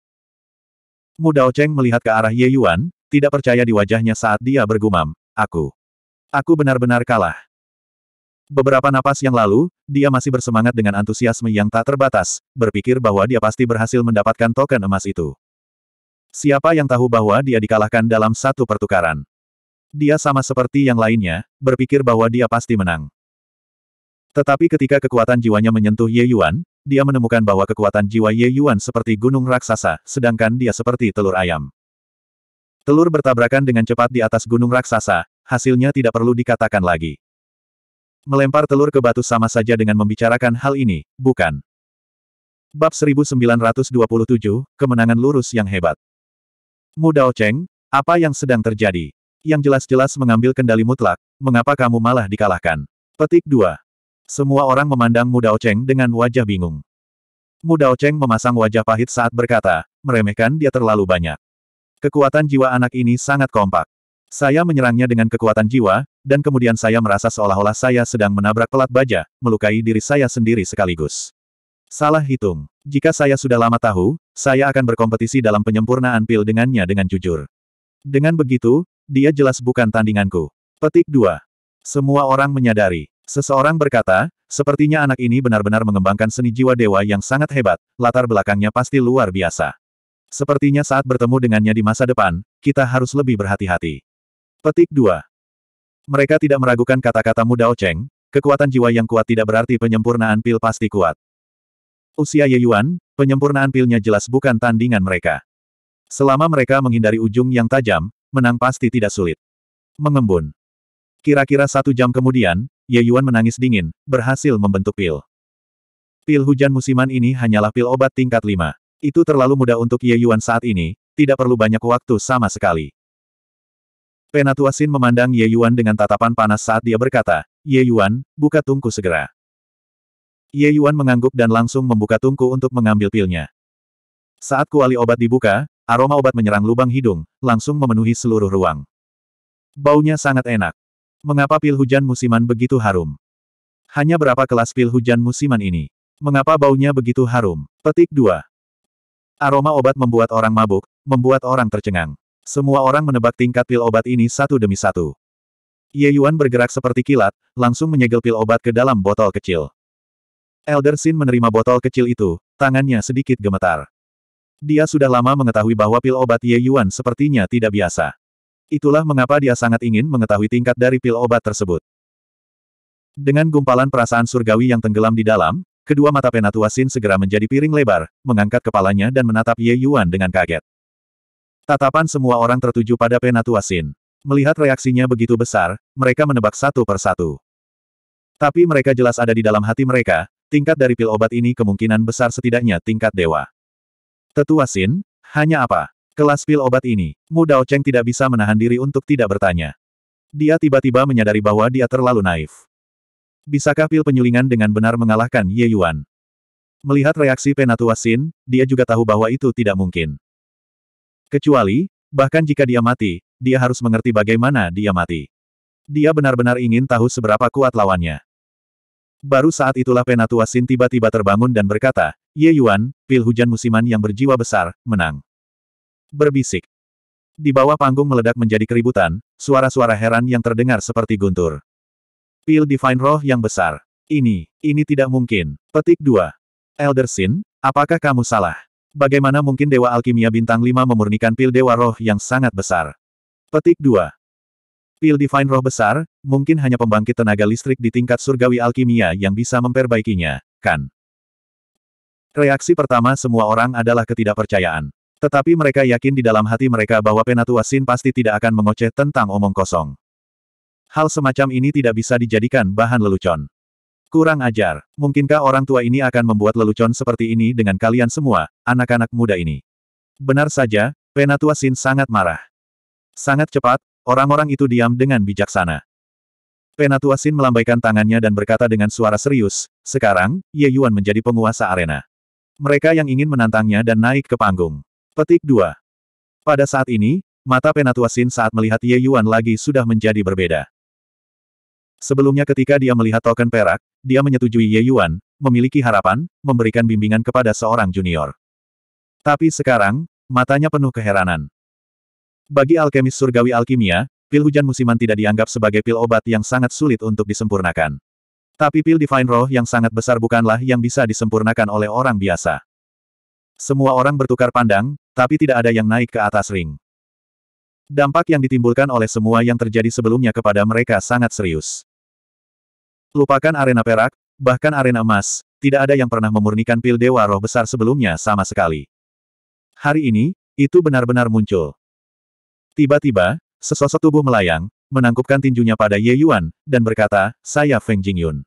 Mu Dao melihat ke arah Ye Yuan, tidak percaya di wajahnya saat dia bergumam, Aku. Aku benar-benar kalah. Beberapa napas yang lalu, dia masih bersemangat dengan antusiasme yang tak terbatas, berpikir bahwa dia pasti berhasil mendapatkan token emas itu. Siapa yang tahu bahwa dia dikalahkan dalam satu pertukaran? Dia sama seperti yang lainnya, berpikir bahwa dia pasti menang. Tetapi ketika kekuatan jiwanya menyentuh Ye Yuan, dia menemukan bahwa kekuatan jiwa Ye Yuan seperti gunung raksasa, sedangkan dia seperti telur ayam. Telur bertabrakan dengan cepat di atas gunung raksasa, hasilnya tidak perlu dikatakan lagi. Melempar telur ke batu sama saja dengan membicarakan hal ini, bukan? Bab 1927, Kemenangan Lurus yang Hebat. Muda Ocheng, apa yang sedang terjadi? Yang jelas-jelas mengambil kendali mutlak, mengapa kamu malah dikalahkan? Petik 2. Semua orang memandang Muda Ocheng dengan wajah bingung. Muda Ocheng memasang wajah pahit saat berkata, meremehkan dia terlalu banyak. Kekuatan jiwa anak ini sangat kompak. Saya menyerangnya dengan kekuatan jiwa, dan kemudian saya merasa seolah-olah saya sedang menabrak pelat baja, melukai diri saya sendiri sekaligus. Salah hitung. Jika saya sudah lama tahu, saya akan berkompetisi dalam penyempurnaan pil dengannya dengan jujur. Dengan begitu, dia jelas bukan tandinganku. Petik 2. Semua orang menyadari. Seseorang berkata, sepertinya anak ini benar-benar mengembangkan seni jiwa dewa yang sangat hebat, latar belakangnya pasti luar biasa. Sepertinya saat bertemu dengannya di masa depan, kita harus lebih berhati-hati. Petik 2. Mereka tidak meragukan kata kata muda Cheng, kekuatan jiwa yang kuat tidak berarti penyempurnaan pil pasti kuat. Usia Ye Yuan, penyempurnaan pilnya jelas bukan tandingan mereka. Selama mereka menghindari ujung yang tajam, menang pasti tidak sulit. Mengembun. Kira-kira satu jam kemudian, Ye Yuan menangis dingin, berhasil membentuk pil. Pil hujan musiman ini hanyalah pil obat tingkat 5. Itu terlalu mudah untuk Ye Yuan saat ini, tidak perlu banyak waktu sama sekali. Penatuasin memandang Ye Yuan dengan tatapan panas saat dia berkata, Ye Yuan, buka tungku segera. Ye Yuan mengangguk dan langsung membuka tungku untuk mengambil pilnya. Saat kuali obat dibuka, aroma obat menyerang lubang hidung, langsung memenuhi seluruh ruang. Baunya sangat enak. Mengapa pil hujan musiman begitu harum? Hanya berapa kelas pil hujan musiman ini? Mengapa baunya begitu harum? Petik 2. Aroma obat membuat orang mabuk, membuat orang tercengang. Semua orang menebak tingkat pil obat ini satu demi satu. Ye Yuan bergerak seperti kilat, langsung menyegel pil obat ke dalam botol kecil. Elder Sin menerima botol kecil itu, tangannya sedikit gemetar. Dia sudah lama mengetahui bahwa pil obat Ye Yuan sepertinya tidak biasa. Itulah mengapa dia sangat ingin mengetahui tingkat dari pil obat tersebut. Dengan gumpalan perasaan surgawi yang tenggelam di dalam, kedua mata Penatua Sin segera menjadi piring lebar, mengangkat kepalanya dan menatap Ye Yuan dengan kaget. Tatapan semua orang tertuju pada Penatua Sin. Melihat reaksinya begitu besar, mereka menebak satu per satu. Tapi mereka jelas ada di dalam hati mereka, tingkat dari pil obat ini kemungkinan besar setidaknya tingkat dewa. Tetua Sin, hanya apa? Kelas pil obat ini, Mu Dao Cheng tidak bisa menahan diri untuk tidak bertanya. Dia tiba-tiba menyadari bahwa dia terlalu naif. Bisakah pil penyulingan dengan benar mengalahkan Ye Yuan? Melihat reaksi Penatua Sin, dia juga tahu bahwa itu tidak mungkin. Kecuali, bahkan jika dia mati, dia harus mengerti bagaimana dia mati. Dia benar-benar ingin tahu seberapa kuat lawannya. Baru saat itulah Penatua Sin tiba-tiba terbangun dan berkata, Ye Yuan, pil hujan musiman yang berjiwa besar, menang. Berbisik. Di bawah panggung meledak menjadi keributan, suara-suara heran yang terdengar seperti guntur. Pil Divine Roh yang besar. Ini, ini tidak mungkin. Petik 2. Elder Sin, apakah kamu salah? Bagaimana mungkin Dewa Alkimia Bintang 5 memurnikan pil Dewa Roh yang sangat besar? Petik 2. Pil Divine Roh besar, mungkin hanya pembangkit tenaga listrik di tingkat surgawi alkimia yang bisa memperbaikinya, kan? Reaksi pertama semua orang adalah ketidakpercayaan. Tetapi mereka yakin di dalam hati mereka bahwa Penatua Sin pasti tidak akan mengoceh tentang omong kosong. Hal semacam ini tidak bisa dijadikan bahan lelucon. Kurang ajar. Mungkinkah orang tua ini akan membuat lelucon seperti ini dengan kalian semua, anak-anak muda ini? Benar saja, Penatua Sin sangat marah. Sangat cepat, orang-orang itu diam dengan bijaksana. Penatua Sin melambaikan tangannya dan berkata dengan suara serius, sekarang, Ye Yuan menjadi penguasa arena. Mereka yang ingin menantangnya dan naik ke panggung. Petik 2. Pada saat ini, mata Penatua Sin saat melihat Ye Yuan lagi sudah menjadi berbeda. Sebelumnya ketika dia melihat token perak, dia menyetujui Ye Yuan, memiliki harapan, memberikan bimbingan kepada seorang junior. Tapi sekarang, matanya penuh keheranan. Bagi alkemis surgawi alkimia, pil hujan musiman tidak dianggap sebagai pil obat yang sangat sulit untuk disempurnakan. Tapi pil divine roh yang sangat besar bukanlah yang bisa disempurnakan oleh orang biasa. Semua orang bertukar pandang, tapi tidak ada yang naik ke atas ring. Dampak yang ditimbulkan oleh semua yang terjadi sebelumnya kepada mereka sangat serius. Lupakan arena perak, bahkan arena emas, tidak ada yang pernah memurnikan pil dewa roh besar sebelumnya sama sekali. Hari ini, itu benar-benar muncul. Tiba-tiba, sesosok tubuh melayang, menangkupkan tinjunya pada Ye Yuan, dan berkata, saya Feng Jingyun.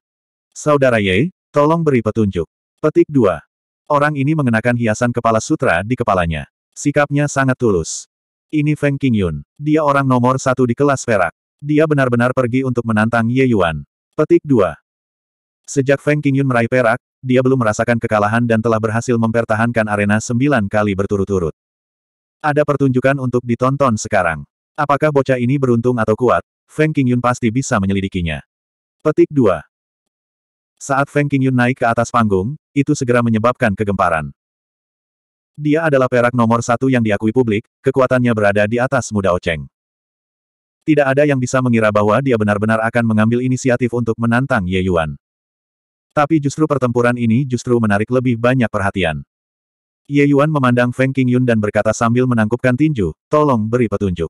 Saudara Ye, tolong beri petunjuk. Petik 2. Orang ini mengenakan hiasan kepala sutra di kepalanya. Sikapnya sangat tulus. Ini Feng Qingyun. Dia orang nomor satu di kelas perak. Dia benar-benar pergi untuk menantang Ye Yuan. Petik 2. Sejak Feng Qingyun meraih perak, dia belum merasakan kekalahan dan telah berhasil mempertahankan arena sembilan kali berturut-turut. Ada pertunjukan untuk ditonton sekarang. Apakah bocah ini beruntung atau kuat? Feng Qingyun pasti bisa menyelidikinya. Petik 2. Saat Feng Qingyun naik ke atas panggung, itu segera menyebabkan kegemparan. Dia adalah perak nomor satu yang diakui publik, kekuatannya berada di atas muda Ocheng. Tidak ada yang bisa mengira bahwa dia benar-benar akan mengambil inisiatif untuk menantang Ye Yuan. Tapi justru pertempuran ini justru menarik lebih banyak perhatian. Ye Yuan memandang Feng Qingyun dan berkata sambil menangkupkan tinju, tolong beri petunjuk.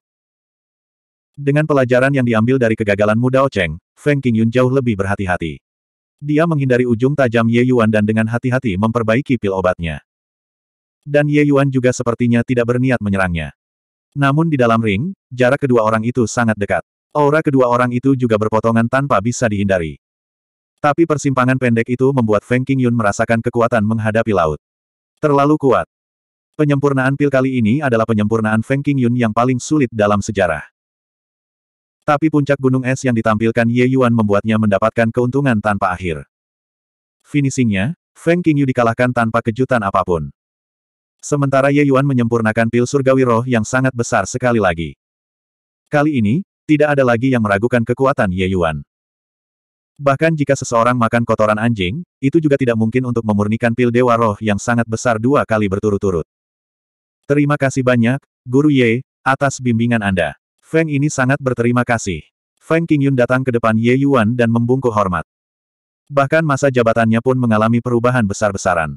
Dengan pelajaran yang diambil dari kegagalan muda Ocheng, Feng Qingyun jauh lebih berhati-hati. Dia menghindari ujung tajam Ye Yuan dan dengan hati-hati memperbaiki pil obatnya dan Ye Yuan juga sepertinya tidak berniat menyerangnya. Namun di dalam ring, jarak kedua orang itu sangat dekat. Aura kedua orang itu juga berpotongan tanpa bisa dihindari. Tapi persimpangan pendek itu membuat Feng Yun merasakan kekuatan menghadapi laut. Terlalu kuat. Penyempurnaan pil kali ini adalah penyempurnaan Feng Yun yang paling sulit dalam sejarah. Tapi puncak gunung es yang ditampilkan Ye Yuan membuatnya mendapatkan keuntungan tanpa akhir. Finishingnya, Feng Yu dikalahkan tanpa kejutan apapun. Sementara Ye Yuan menyempurnakan pil surgawi roh yang sangat besar sekali lagi. Kali ini, tidak ada lagi yang meragukan kekuatan Ye Yuan. Bahkan jika seseorang makan kotoran anjing, itu juga tidak mungkin untuk memurnikan pil dewa roh yang sangat besar dua kali berturut-turut. Terima kasih banyak, Guru Ye, atas bimbingan Anda. Feng ini sangat berterima kasih. Feng Qingyun datang ke depan Ye Yuan dan membungkuk hormat. Bahkan masa jabatannya pun mengalami perubahan besar-besaran.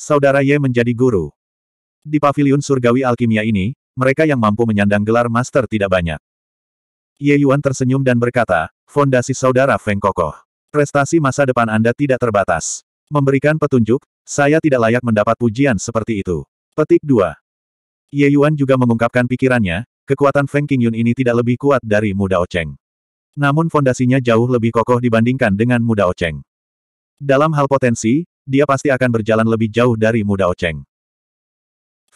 Saudara Ye menjadi guru. Di pavilion surgawi alkimia ini, mereka yang mampu menyandang gelar master tidak banyak. Ye Yuan tersenyum dan berkata, fondasi saudara Feng kokoh. Prestasi masa depan Anda tidak terbatas. Memberikan petunjuk, saya tidak layak mendapat pujian seperti itu. Petik 2. Ye Yuan juga mengungkapkan pikirannya, kekuatan Feng Qingyun ini tidak lebih kuat dari Muda Ocheng, Namun fondasinya jauh lebih kokoh dibandingkan dengan Muda Ocheng. Dalam hal potensi, dia pasti akan berjalan lebih jauh dari Muda Ocheng.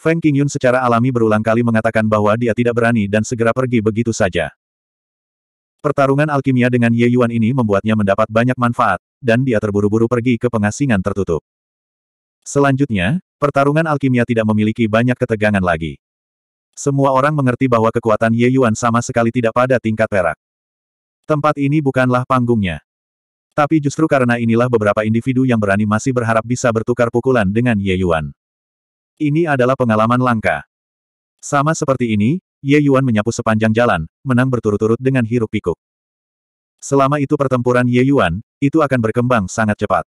Feng Qingyun secara alami berulang kali mengatakan bahwa dia tidak berani dan segera pergi begitu saja. Pertarungan alkimia dengan Ye Yuan ini membuatnya mendapat banyak manfaat, dan dia terburu-buru pergi ke pengasingan tertutup. Selanjutnya, pertarungan alkimia tidak memiliki banyak ketegangan lagi. Semua orang mengerti bahwa kekuatan Ye Yuan sama sekali tidak pada tingkat perak. Tempat ini bukanlah panggungnya. Tapi justru karena inilah beberapa individu yang berani masih berharap bisa bertukar pukulan dengan Ye Yuan. Ini adalah pengalaman langka. Sama seperti ini, Ye Yuan menyapu sepanjang jalan, menang berturut-turut dengan hiruk pikuk. Selama itu pertempuran Ye Yuan, itu akan berkembang sangat cepat.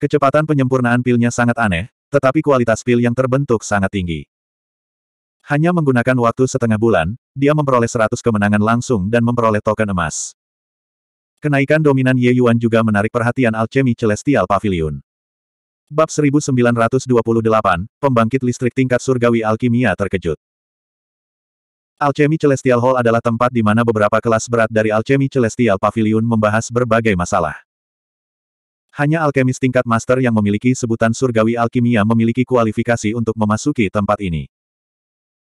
Kecepatan penyempurnaan pilnya sangat aneh, tetapi kualitas pil yang terbentuk sangat tinggi. Hanya menggunakan waktu setengah bulan, dia memperoleh 100 kemenangan langsung dan memperoleh token emas. Kenaikan dominan Ye Yuan juga menarik perhatian alchemy Celestial Pavilion. Bab 1928, Pembangkit Listrik Tingkat Surgawi Alkimia Terkejut Alchemy Celestial Hall adalah tempat di mana beberapa kelas berat dari Alchemy Celestial Pavilion membahas berbagai masalah. Hanya alkemis tingkat master yang memiliki sebutan surgawi alkimia memiliki kualifikasi untuk memasuki tempat ini.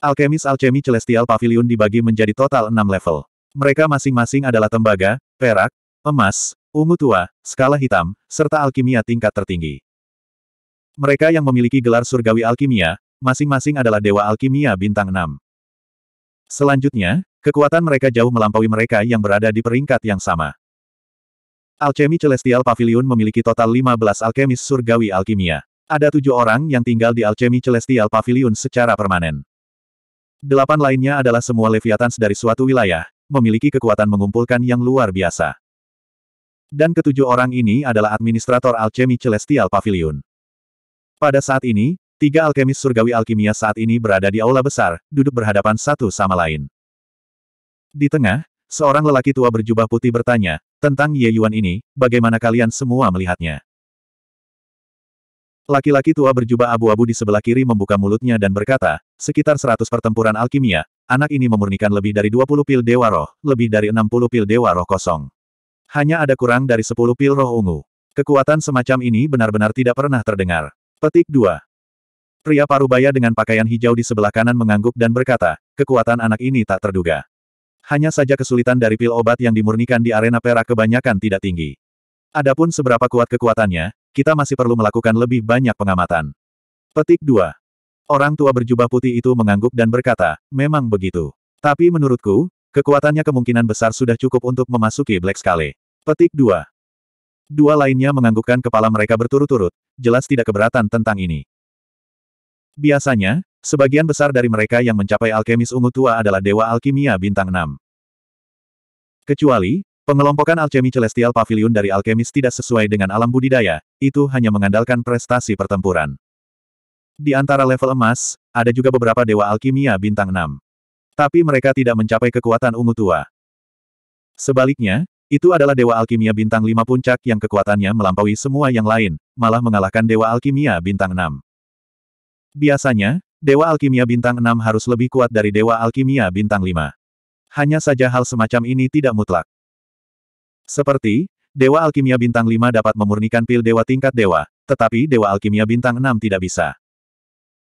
Alkemis Alchemy Celestial Pavilion dibagi menjadi total 6 level. Mereka masing-masing adalah tembaga, perak, emas, ungu tua, skala hitam, serta alkimia tingkat tertinggi. Mereka yang memiliki gelar surgawi alkimia, masing-masing adalah dewa alkimia bintang 6. Selanjutnya, kekuatan mereka jauh melampaui mereka yang berada di peringkat yang sama. Alchemy Celestial Pavilion memiliki total 15 alkemis surgawi alkimia. Ada tujuh orang yang tinggal di Alchemy Celestial Pavilion secara permanen. Delapan lainnya adalah semua leviatans dari suatu wilayah, memiliki kekuatan mengumpulkan yang luar biasa. Dan ketujuh orang ini adalah administrator Alchemy Celestial Pavilion. Pada saat ini, tiga alkemis surgawi alkimia saat ini berada di aula besar, duduk berhadapan satu sama lain. Di tengah, seorang lelaki tua berjubah putih bertanya, tentang Ye Yuan ini, bagaimana kalian semua melihatnya? Laki-laki tua berjubah abu-abu di sebelah kiri membuka mulutnya dan berkata, sekitar 100 pertempuran alkimia, anak ini memurnikan lebih dari dua puluh pil dewa roh, lebih dari enam puluh pil dewa roh kosong. Hanya ada kurang dari sepuluh pil roh ungu. Kekuatan semacam ini benar-benar tidak pernah terdengar. Petik 2. Pria parubaya dengan pakaian hijau di sebelah kanan mengangguk dan berkata, kekuatan anak ini tak terduga. Hanya saja kesulitan dari pil obat yang dimurnikan di arena perak kebanyakan tidak tinggi. Adapun seberapa kuat kekuatannya, kita masih perlu melakukan lebih banyak pengamatan. Petik 2. Orang tua berjubah putih itu mengangguk dan berkata, memang begitu. Tapi menurutku, kekuatannya kemungkinan besar sudah cukup untuk memasuki Black Scale. Petik 2. Dua lainnya menganggukkan kepala mereka berturut-turut, jelas tidak keberatan tentang ini. Biasanya, sebagian besar dari mereka yang mencapai alkemis ungu tua adalah dewa alkimia bintang 6. Kecuali, pengelompokan alkemi celestial pavilion dari alkemis tidak sesuai dengan alam budidaya, itu hanya mengandalkan prestasi pertempuran. Di antara level emas, ada juga beberapa dewa alkimia bintang 6. Tapi mereka tidak mencapai kekuatan ungu tua. Sebaliknya, itu adalah Dewa Alkimia Bintang 5 puncak yang kekuatannya melampaui semua yang lain, malah mengalahkan Dewa Alkimia Bintang 6. Biasanya, Dewa Alkimia Bintang 6 harus lebih kuat dari Dewa Alkimia Bintang 5. Hanya saja hal semacam ini tidak mutlak. Seperti, Dewa Alkimia Bintang 5 dapat memurnikan pil Dewa tingkat Dewa, tetapi Dewa Alkimia Bintang 6 tidak bisa.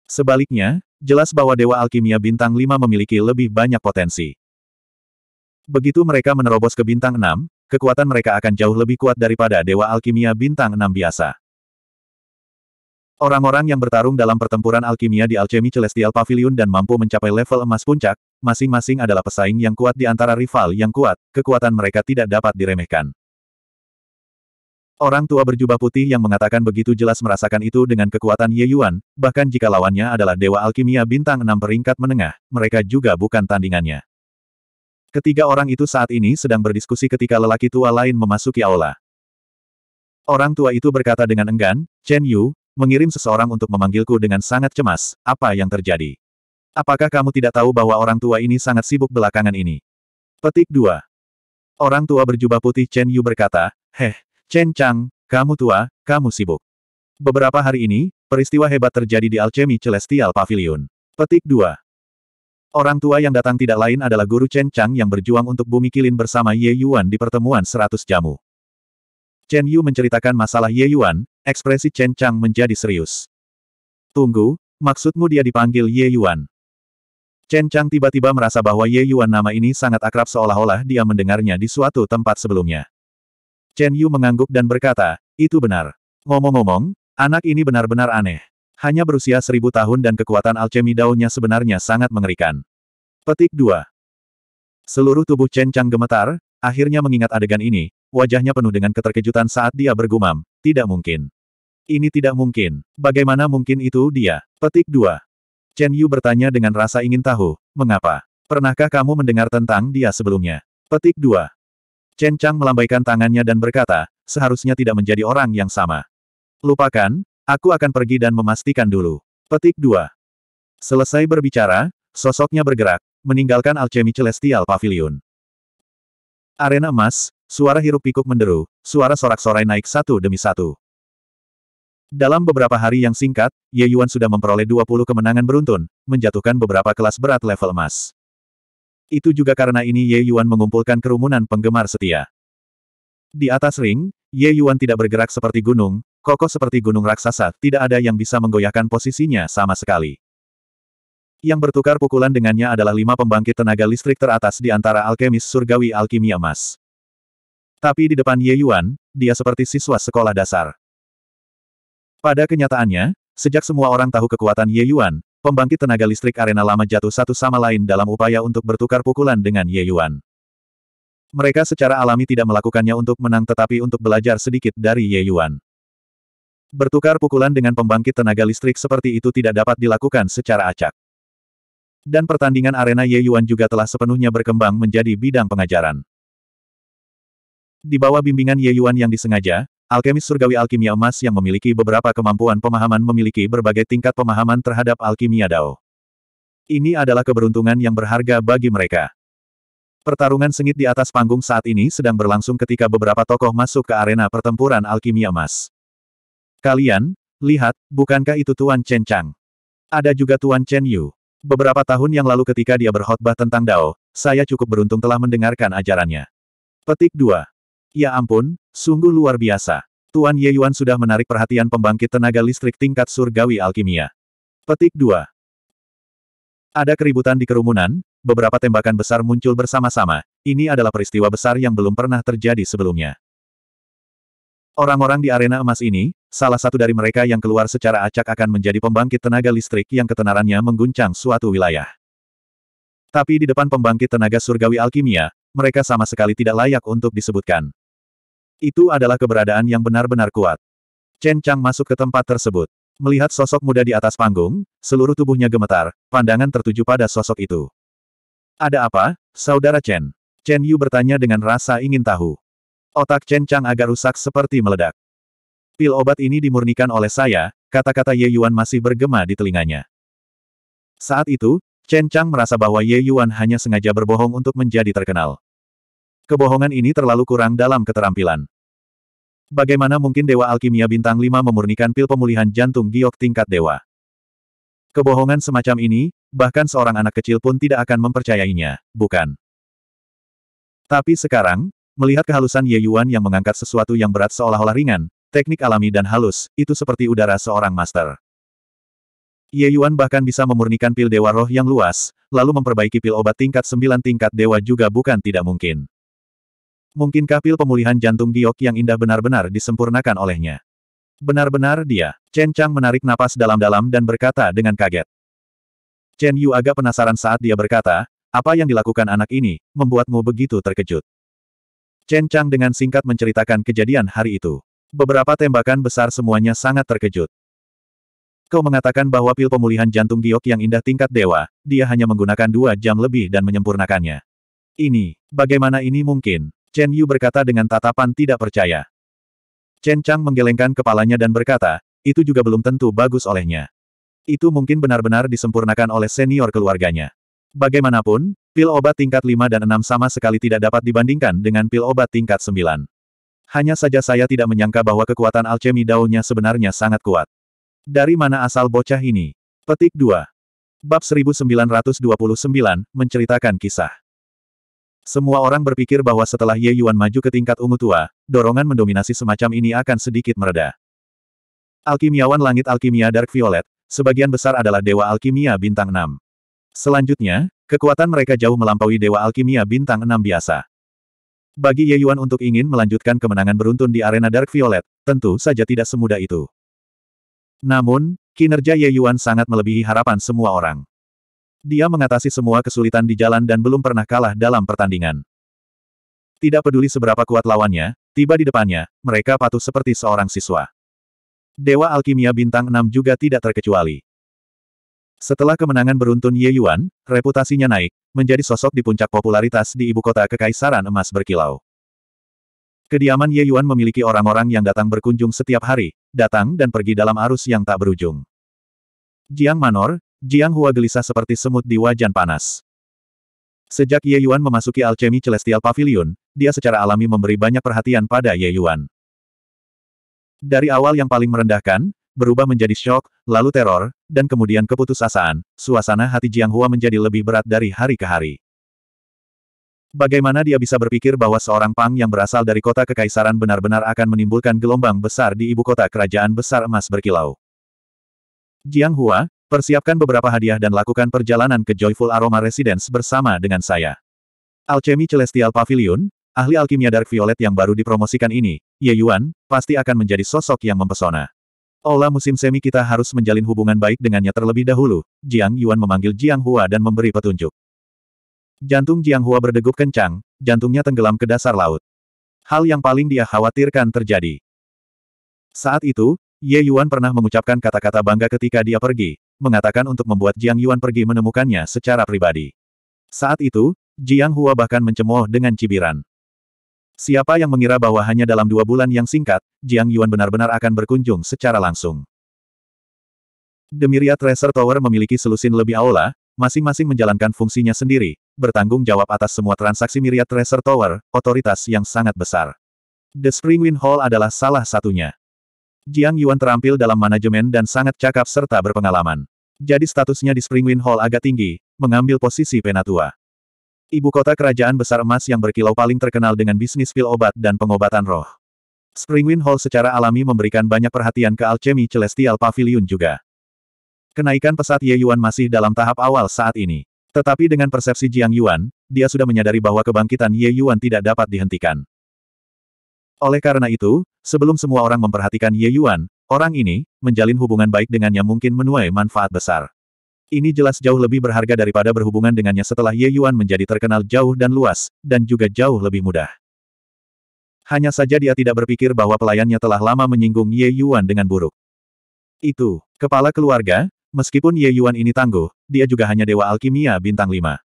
Sebaliknya, jelas bahwa Dewa Alkimia Bintang 5 memiliki lebih banyak potensi. Begitu mereka menerobos ke bintang 6, kekuatan mereka akan jauh lebih kuat daripada Dewa Alkimia bintang 6 biasa. Orang-orang yang bertarung dalam pertempuran alkimia di Alchemy Celestial Pavilion dan mampu mencapai level emas puncak, masing-masing adalah pesaing yang kuat di antara rival yang kuat, kekuatan mereka tidak dapat diremehkan. Orang tua berjubah putih yang mengatakan begitu jelas merasakan itu dengan kekuatan Ye Yuan, bahkan jika lawannya adalah Dewa Alkimia bintang 6 peringkat menengah, mereka juga bukan tandingannya. Ketiga orang itu saat ini sedang berdiskusi ketika lelaki tua lain memasuki aula. Orang tua itu berkata dengan enggan, Chen Yu, mengirim seseorang untuk memanggilku dengan sangat cemas, apa yang terjadi? Apakah kamu tidak tahu bahwa orang tua ini sangat sibuk belakangan ini? Petik 2. Orang tua berjubah putih Chen Yu berkata, Heh, Chen Chang, kamu tua, kamu sibuk. Beberapa hari ini, peristiwa hebat terjadi di Alchemy Celestial Pavilion. Petik 2. Orang tua yang datang tidak lain adalah guru Chen Chang yang berjuang untuk bumi kilin bersama Ye Yuan di pertemuan seratus jamu. Chen Yu menceritakan masalah Ye Yuan, ekspresi Chen Chang menjadi serius. Tunggu, maksudmu dia dipanggil Ye Yuan? Chen Chang tiba-tiba merasa bahwa Ye Yuan nama ini sangat akrab seolah-olah dia mendengarnya di suatu tempat sebelumnya. Chen Yu mengangguk dan berkata, itu benar. Ngomong-ngomong, anak ini benar-benar aneh. Hanya berusia seribu tahun dan kekuatan alchemy daunnya sebenarnya sangat mengerikan. Petik 2. Seluruh tubuh Chen Chang gemetar, akhirnya mengingat adegan ini, wajahnya penuh dengan keterkejutan saat dia bergumam, tidak mungkin. Ini tidak mungkin. Bagaimana mungkin itu dia? Petik 2. Chen Yu bertanya dengan rasa ingin tahu, mengapa? Pernahkah kamu mendengar tentang dia sebelumnya? Petik 2. Chen Chang melambaikan tangannya dan berkata, seharusnya tidak menjadi orang yang sama. Lupakan, Aku akan pergi dan memastikan dulu. Petik 2. Selesai berbicara, sosoknya bergerak, meninggalkan alchemy celestial pavilion. Arena emas, suara hiruk pikuk menderu, suara sorak-sorai naik satu demi satu. Dalam beberapa hari yang singkat, Ye Yuan sudah memperoleh 20 kemenangan beruntun, menjatuhkan beberapa kelas berat level emas. Itu juga karena ini Ye Yuan mengumpulkan kerumunan penggemar setia. Di atas ring, Ye Yuan tidak bergerak seperti gunung, Kokoh seperti gunung raksasa, tidak ada yang bisa menggoyahkan posisinya sama sekali. Yang bertukar pukulan dengannya adalah lima pembangkit tenaga listrik teratas di antara alkemis surgawi alkimia emas. Tapi di depan Ye Yuan, dia seperti siswa sekolah dasar. Pada kenyataannya, sejak semua orang tahu kekuatan Ye Yuan, pembangkit tenaga listrik arena lama jatuh satu sama lain dalam upaya untuk bertukar pukulan dengan Ye Yuan. Mereka secara alami tidak melakukannya untuk menang tetapi untuk belajar sedikit dari Ye Yuan. Bertukar pukulan dengan pembangkit tenaga listrik seperti itu tidak dapat dilakukan secara acak. Dan pertandingan arena Ye Yuan juga telah sepenuhnya berkembang menjadi bidang pengajaran. Di bawah bimbingan Ye Yuan yang disengaja, alkemis surgawi alkimia emas yang memiliki beberapa kemampuan pemahaman memiliki berbagai tingkat pemahaman terhadap alkimia Dao. Ini adalah keberuntungan yang berharga bagi mereka. Pertarungan sengit di atas panggung saat ini sedang berlangsung ketika beberapa tokoh masuk ke arena pertempuran alkimia emas. Kalian, lihat, bukankah itu Tuan Chen Chang? Ada juga Tuan Chen Yu. Beberapa tahun yang lalu ketika dia berkhotbah tentang Dao, saya cukup beruntung telah mendengarkan ajarannya. Petik 2. Ya ampun, sungguh luar biasa. Tuan Ye Yuan sudah menarik perhatian pembangkit tenaga listrik tingkat surgawi alkimia. Petik 2. Ada keributan di kerumunan, beberapa tembakan besar muncul bersama-sama. Ini adalah peristiwa besar yang belum pernah terjadi sebelumnya. Orang-orang di arena emas ini, Salah satu dari mereka yang keluar secara acak akan menjadi pembangkit tenaga listrik yang ketenarannya mengguncang suatu wilayah. Tapi di depan pembangkit tenaga surgawi alkimia, mereka sama sekali tidak layak untuk disebutkan. Itu adalah keberadaan yang benar-benar kuat. Chen Chang masuk ke tempat tersebut. Melihat sosok muda di atas panggung, seluruh tubuhnya gemetar, pandangan tertuju pada sosok itu. Ada apa, saudara Chen? Chen Yu bertanya dengan rasa ingin tahu. Otak Chen Chang agak rusak seperti meledak. Pil obat ini dimurnikan oleh saya, kata-kata Ye Yuan masih bergema di telinganya. Saat itu, Chen Chang merasa bahwa Ye Yuan hanya sengaja berbohong untuk menjadi terkenal. Kebohongan ini terlalu kurang dalam keterampilan. Bagaimana mungkin Dewa Alkimia Bintang 5 memurnikan pil pemulihan jantung giok tingkat dewa? Kebohongan semacam ini, bahkan seorang anak kecil pun tidak akan mempercayainya, bukan? Tapi sekarang, melihat kehalusan Ye Yuan yang mengangkat sesuatu yang berat seolah-olah ringan, Teknik alami dan halus, itu seperti udara seorang master. Ye Yuan bahkan bisa memurnikan pil dewa roh yang luas, lalu memperbaiki pil obat tingkat sembilan tingkat dewa juga bukan tidak mungkin. Mungkinkah pil pemulihan jantung giok yang indah benar-benar disempurnakan olehnya? Benar-benar dia. Chen Chang menarik napas dalam-dalam dan berkata dengan kaget. Chen Yu agak penasaran saat dia berkata, apa yang dilakukan anak ini, membuatmu begitu terkejut. Chen Chang dengan singkat menceritakan kejadian hari itu. Beberapa tembakan besar semuanya sangat terkejut. Kau mengatakan bahwa pil pemulihan jantung giok yang indah tingkat dewa, dia hanya menggunakan dua jam lebih dan menyempurnakannya. Ini, bagaimana ini mungkin? Chen Yu berkata dengan tatapan tidak percaya. Chen Chang menggelengkan kepalanya dan berkata, itu juga belum tentu bagus olehnya. Itu mungkin benar-benar disempurnakan oleh senior keluarganya. Bagaimanapun, pil obat tingkat 5 dan 6 sama sekali tidak dapat dibandingkan dengan pil obat tingkat 9. Hanya saja saya tidak menyangka bahwa kekuatan alchemy daunnya sebenarnya sangat kuat. Dari mana asal bocah ini? Petik 2. Bab 1929, menceritakan kisah. Semua orang berpikir bahwa setelah Ye Yuan maju ke tingkat ungu tua, dorongan mendominasi semacam ini akan sedikit mereda. Alkimiawan Langit Alkimia Dark Violet, sebagian besar adalah Dewa Alkimia Bintang 6. Selanjutnya, kekuatan mereka jauh melampaui Dewa Alkimia Bintang 6 biasa. Bagi Ye Yuan untuk ingin melanjutkan kemenangan beruntun di arena Dark Violet, tentu saja tidak semudah itu. Namun, kinerja Ye Yuan sangat melebihi harapan semua orang. Dia mengatasi semua kesulitan di jalan dan belum pernah kalah dalam pertandingan. Tidak peduli seberapa kuat lawannya, tiba di depannya, mereka patuh seperti seorang siswa. Dewa Alkimia Bintang 6 juga tidak terkecuali. Setelah kemenangan beruntun Ye Yuan, reputasinya naik, menjadi sosok di puncak popularitas di ibu kota Kekaisaran Emas Berkilau. Kediaman Ye Yuan memiliki orang-orang yang datang berkunjung setiap hari, datang dan pergi dalam arus yang tak berujung. Jiang Manor, Jiang Hua gelisah seperti semut di wajan panas. Sejak Ye Yuan memasuki alchemy Celestial Pavilion, dia secara alami memberi banyak perhatian pada Ye Yuan. Dari awal yang paling merendahkan, berubah menjadi shock, lalu teror, dan kemudian keputusasaan, suasana hati Jiang Hua menjadi lebih berat dari hari ke hari. Bagaimana dia bisa berpikir bahwa seorang Pang yang berasal dari kota kekaisaran benar-benar akan menimbulkan gelombang besar di ibu kota kerajaan besar emas berkilau? Jiang Hua, persiapkan beberapa hadiah dan lakukan perjalanan ke Joyful Aroma Residence bersama dengan saya. Alchemy Celestial Pavilion, ahli alkimia Dark Violet yang baru dipromosikan ini, Ye Yuan, pasti akan menjadi sosok yang mempesona. Ola musim semi kita harus menjalin hubungan baik dengannya terlebih dahulu. Jiang Yuan memanggil Jiang Hua dan memberi petunjuk. Jantung Jiang Hua berdegup kencang, jantungnya tenggelam ke dasar laut. Hal yang paling dia khawatirkan terjadi. Saat itu, Ye Yuan pernah mengucapkan kata-kata bangga ketika dia pergi, mengatakan untuk membuat Jiang Yuan pergi menemukannya secara pribadi. Saat itu, Jiang Hua bahkan mencemooh dengan cibiran. Siapa yang mengira bahwa hanya dalam dua bulan yang singkat, Jiang Yuan benar-benar akan berkunjung secara langsung. Demiria Tracer Tower memiliki selusin lebih aula, masing-masing menjalankan fungsinya sendiri, bertanggung jawab atas semua transaksi Miria Tracer Tower, otoritas yang sangat besar. The Springwind Hall adalah salah satunya. Jiang Yuan terampil dalam manajemen dan sangat cakap serta berpengalaman. Jadi statusnya di Springwind Hall agak tinggi, mengambil posisi penatua. Ibu kota kerajaan besar emas yang berkilau paling terkenal dengan bisnis pil obat dan pengobatan roh. Springwind Hall secara alami memberikan banyak perhatian ke alchemy Celestial Pavilion juga. Kenaikan pesat Ye Yuan masih dalam tahap awal saat ini. Tetapi dengan persepsi Jiang Yuan, dia sudah menyadari bahwa kebangkitan Ye Yuan tidak dapat dihentikan. Oleh karena itu, sebelum semua orang memperhatikan Ye Yuan, orang ini, menjalin hubungan baik dengannya mungkin menuai manfaat besar. Ini jelas jauh lebih berharga daripada berhubungan dengannya setelah Ye Yuan menjadi terkenal jauh dan luas, dan juga jauh lebih mudah. Hanya saja dia tidak berpikir bahwa pelayannya telah lama menyinggung Ye Yuan dengan buruk. Itu, kepala keluarga, meskipun Ye Yuan ini tangguh, dia juga hanya dewa alkimia bintang lima.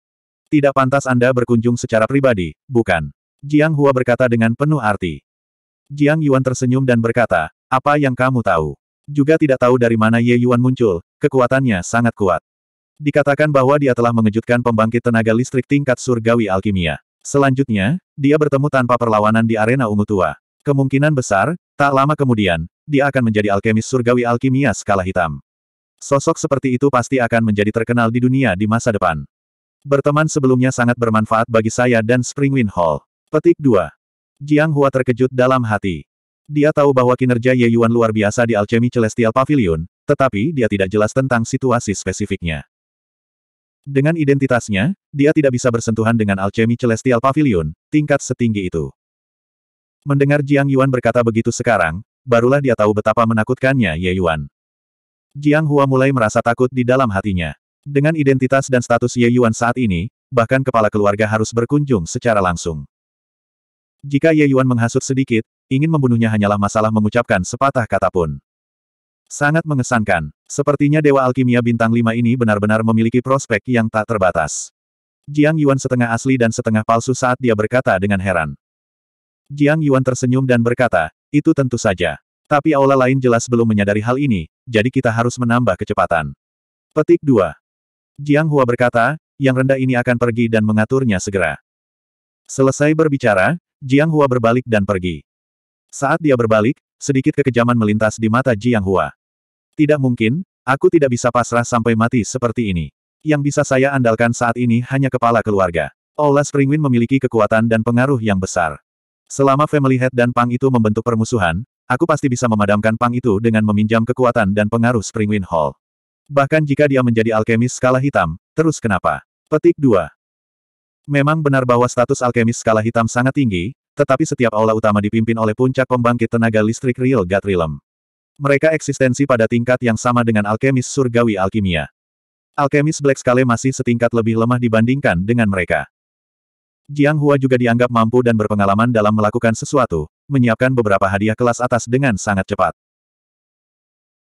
Tidak pantas Anda berkunjung secara pribadi, bukan? Jiang Hua berkata dengan penuh arti. Jiang Yuan tersenyum dan berkata, apa yang kamu tahu? Juga tidak tahu dari mana Ye Yuan muncul, kekuatannya sangat kuat. Dikatakan bahwa dia telah mengejutkan pembangkit tenaga listrik tingkat surgawi alkimia. Selanjutnya, dia bertemu tanpa perlawanan di arena ungu tua. Kemungkinan besar, tak lama kemudian, dia akan menjadi alkemis surgawi alkimia skala hitam. Sosok seperti itu pasti akan menjadi terkenal di dunia di masa depan. Berteman sebelumnya sangat bermanfaat bagi saya dan Springwind Hall. Petik 2. Jiang Hua terkejut dalam hati. Dia tahu bahwa kinerja Ye Yuan luar biasa di Alchemy Celestial Pavilion, tetapi dia tidak jelas tentang situasi spesifiknya. Dengan identitasnya, dia tidak bisa bersentuhan dengan alchemy Celestial Pavilion, tingkat setinggi itu. Mendengar Jiang Yuan berkata begitu sekarang, barulah dia tahu betapa menakutkannya Ye Yuan. Jiang Hua mulai merasa takut di dalam hatinya. Dengan identitas dan status Ye Yuan saat ini, bahkan kepala keluarga harus berkunjung secara langsung. Jika Ye Yuan menghasut sedikit, ingin membunuhnya hanyalah masalah mengucapkan sepatah kata pun. Sangat mengesankan. Sepertinya Dewa Alkimia Bintang 5 ini benar-benar memiliki prospek yang tak terbatas. Jiang Yuan setengah asli dan setengah palsu saat dia berkata dengan heran. Jiang Yuan tersenyum dan berkata, itu tentu saja. Tapi aula lain jelas belum menyadari hal ini, jadi kita harus menambah kecepatan. Petik 2. Jiang Hua berkata, yang rendah ini akan pergi dan mengaturnya segera. Selesai berbicara, Jiang Hua berbalik dan pergi. Saat dia berbalik, sedikit kekejaman melintas di mata Jiang Hua. Tidak mungkin, aku tidak bisa pasrah sampai mati seperti ini. Yang bisa saya andalkan saat ini hanya kepala keluarga. Ola Springwin memiliki kekuatan dan pengaruh yang besar. Selama Family Head dan Pang itu membentuk permusuhan, aku pasti bisa memadamkan Pang itu dengan meminjam kekuatan dan pengaruh Springwin Hall. Bahkan jika dia menjadi alkemis skala hitam, terus kenapa? Petik 2. Memang benar bahwa status alkemis skala hitam sangat tinggi, tetapi setiap aula utama dipimpin oleh puncak pembangkit tenaga listrik Real God Realm. Mereka eksistensi pada tingkat yang sama dengan alkemis surgawi alkimia. Alkemis Black Scale masih setingkat lebih lemah dibandingkan dengan mereka. Jiang Hua juga dianggap mampu dan berpengalaman dalam melakukan sesuatu, menyiapkan beberapa hadiah kelas atas dengan sangat cepat.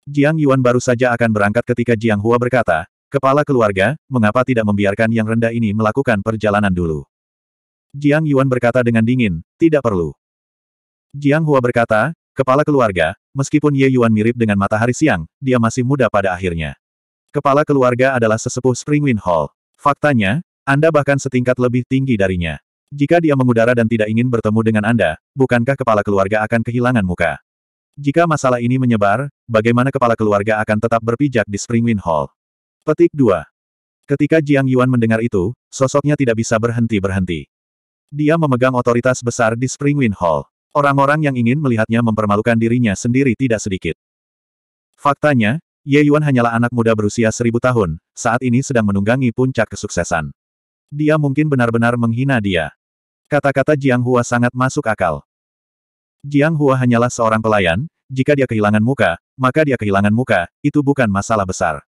Jiang Yuan baru saja akan berangkat ketika Jiang Hua berkata, Kepala keluarga, mengapa tidak membiarkan yang rendah ini melakukan perjalanan dulu? Jiang Yuan berkata dengan dingin, tidak perlu. Jiang Hua berkata, kepala keluarga, meskipun Ye Yuan mirip dengan matahari siang, dia masih muda pada akhirnya. Kepala keluarga adalah sesepuh Springwind Hall. Faktanya, Anda bahkan setingkat lebih tinggi darinya. Jika dia mengudara dan tidak ingin bertemu dengan Anda, bukankah kepala keluarga akan kehilangan muka? Jika masalah ini menyebar, bagaimana kepala keluarga akan tetap berpijak di Springwind Hall? Petik 2. Ketika Jiang Yuan mendengar itu, sosoknya tidak bisa berhenti-berhenti. Dia memegang otoritas besar di Springwind Hall. Orang-orang yang ingin melihatnya mempermalukan dirinya sendiri tidak sedikit. Faktanya, Ye Yuan hanyalah anak muda berusia seribu tahun, saat ini sedang menunggangi puncak kesuksesan. Dia mungkin benar-benar menghina dia. Kata-kata Jiang Hua sangat masuk akal. Jiang Hua hanyalah seorang pelayan, jika dia kehilangan muka, maka dia kehilangan muka, itu bukan masalah besar.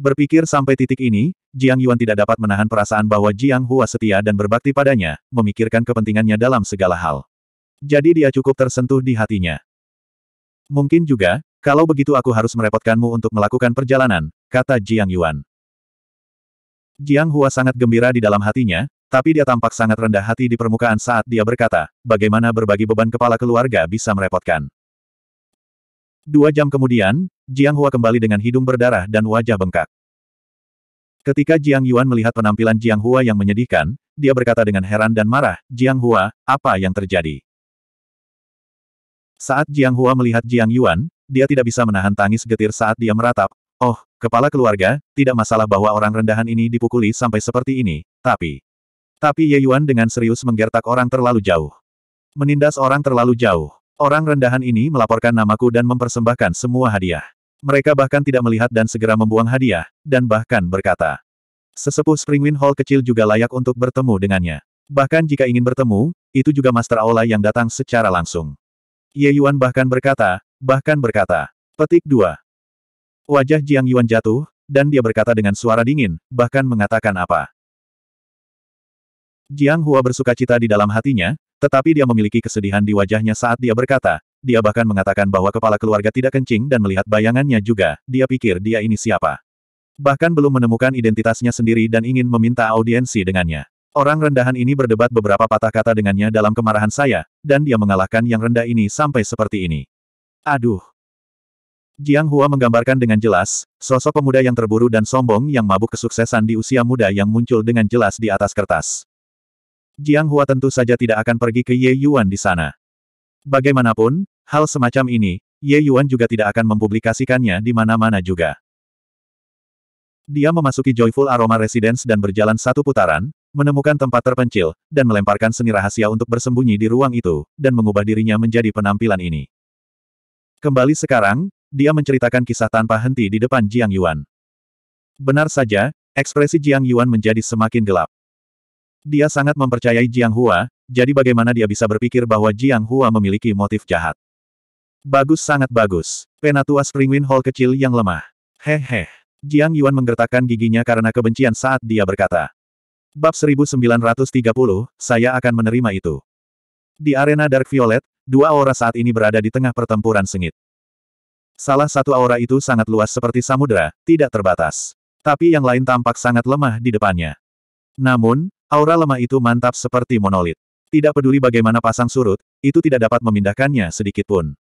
Berpikir sampai titik ini, Jiang Yuan tidak dapat menahan perasaan bahwa Jiang Hua setia dan berbakti padanya, memikirkan kepentingannya dalam segala hal. Jadi dia cukup tersentuh di hatinya. Mungkin juga, kalau begitu aku harus merepotkanmu untuk melakukan perjalanan, kata Jiang Yuan. Jiang Hua sangat gembira di dalam hatinya, tapi dia tampak sangat rendah hati di permukaan saat dia berkata, bagaimana berbagi beban kepala keluarga bisa merepotkan. Dua jam kemudian, Jiang Hua kembali dengan hidung berdarah dan wajah bengkak. Ketika Jiang Yuan melihat penampilan Jiang Hua yang menyedihkan, dia berkata dengan heran dan marah, Jiang Hua, apa yang terjadi? Saat Jiang Hua melihat Jiang Yuan, dia tidak bisa menahan tangis getir saat dia meratap, oh, kepala keluarga, tidak masalah bahwa orang rendahan ini dipukuli sampai seperti ini, tapi... Tapi Ye Yuan dengan serius menggertak orang terlalu jauh. Menindas orang terlalu jauh. Orang rendahan ini melaporkan namaku dan mempersembahkan semua hadiah. Mereka bahkan tidak melihat dan segera membuang hadiah, dan bahkan berkata, Sesepuh Springwind Hall kecil juga layak untuk bertemu dengannya. Bahkan jika ingin bertemu, itu juga Master Aula yang datang secara langsung. Ye Yuan bahkan berkata, bahkan berkata, petik dua. Wajah Jiang Yuan jatuh, dan dia berkata dengan suara dingin, bahkan mengatakan apa. Jiang Hua bersuka cita di dalam hatinya, tetapi dia memiliki kesedihan di wajahnya saat dia berkata, dia bahkan mengatakan bahwa kepala keluarga tidak kencing dan melihat bayangannya juga, dia pikir dia ini siapa. Bahkan belum menemukan identitasnya sendiri dan ingin meminta audiensi dengannya. Orang rendahan ini berdebat beberapa patah kata dengannya dalam kemarahan saya, dan dia mengalahkan yang rendah ini sampai seperti ini. Aduh. Jiang Hua menggambarkan dengan jelas, sosok pemuda yang terburu dan sombong yang mabuk kesuksesan di usia muda yang muncul dengan jelas di atas kertas. Jiang Hua tentu saja tidak akan pergi ke Ye Yuan di sana. Bagaimanapun, Hal semacam ini, Ye Yuan juga tidak akan mempublikasikannya di mana-mana juga. Dia memasuki Joyful Aroma Residence dan berjalan satu putaran, menemukan tempat terpencil, dan melemparkan seni rahasia untuk bersembunyi di ruang itu, dan mengubah dirinya menjadi penampilan ini. Kembali sekarang, dia menceritakan kisah tanpa henti di depan Jiang Yuan. Benar saja, ekspresi Jiang Yuan menjadi semakin gelap. Dia sangat mempercayai Jiang Hua, jadi bagaimana dia bisa berpikir bahwa Jiang Hua memiliki motif jahat. Bagus sangat bagus. Penatua Springwind Hall kecil yang lemah. Hehe. Jiang Yuan menggertakkan giginya karena kebencian saat dia berkata. Bab 1930, saya akan menerima itu. Di arena Dark Violet, dua aura saat ini berada di tengah pertempuran sengit. Salah satu aura itu sangat luas seperti samudera, tidak terbatas. Tapi yang lain tampak sangat lemah di depannya. Namun, aura lemah itu mantap seperti monolit. Tidak peduli bagaimana pasang surut, itu tidak dapat memindahkannya sedikitpun.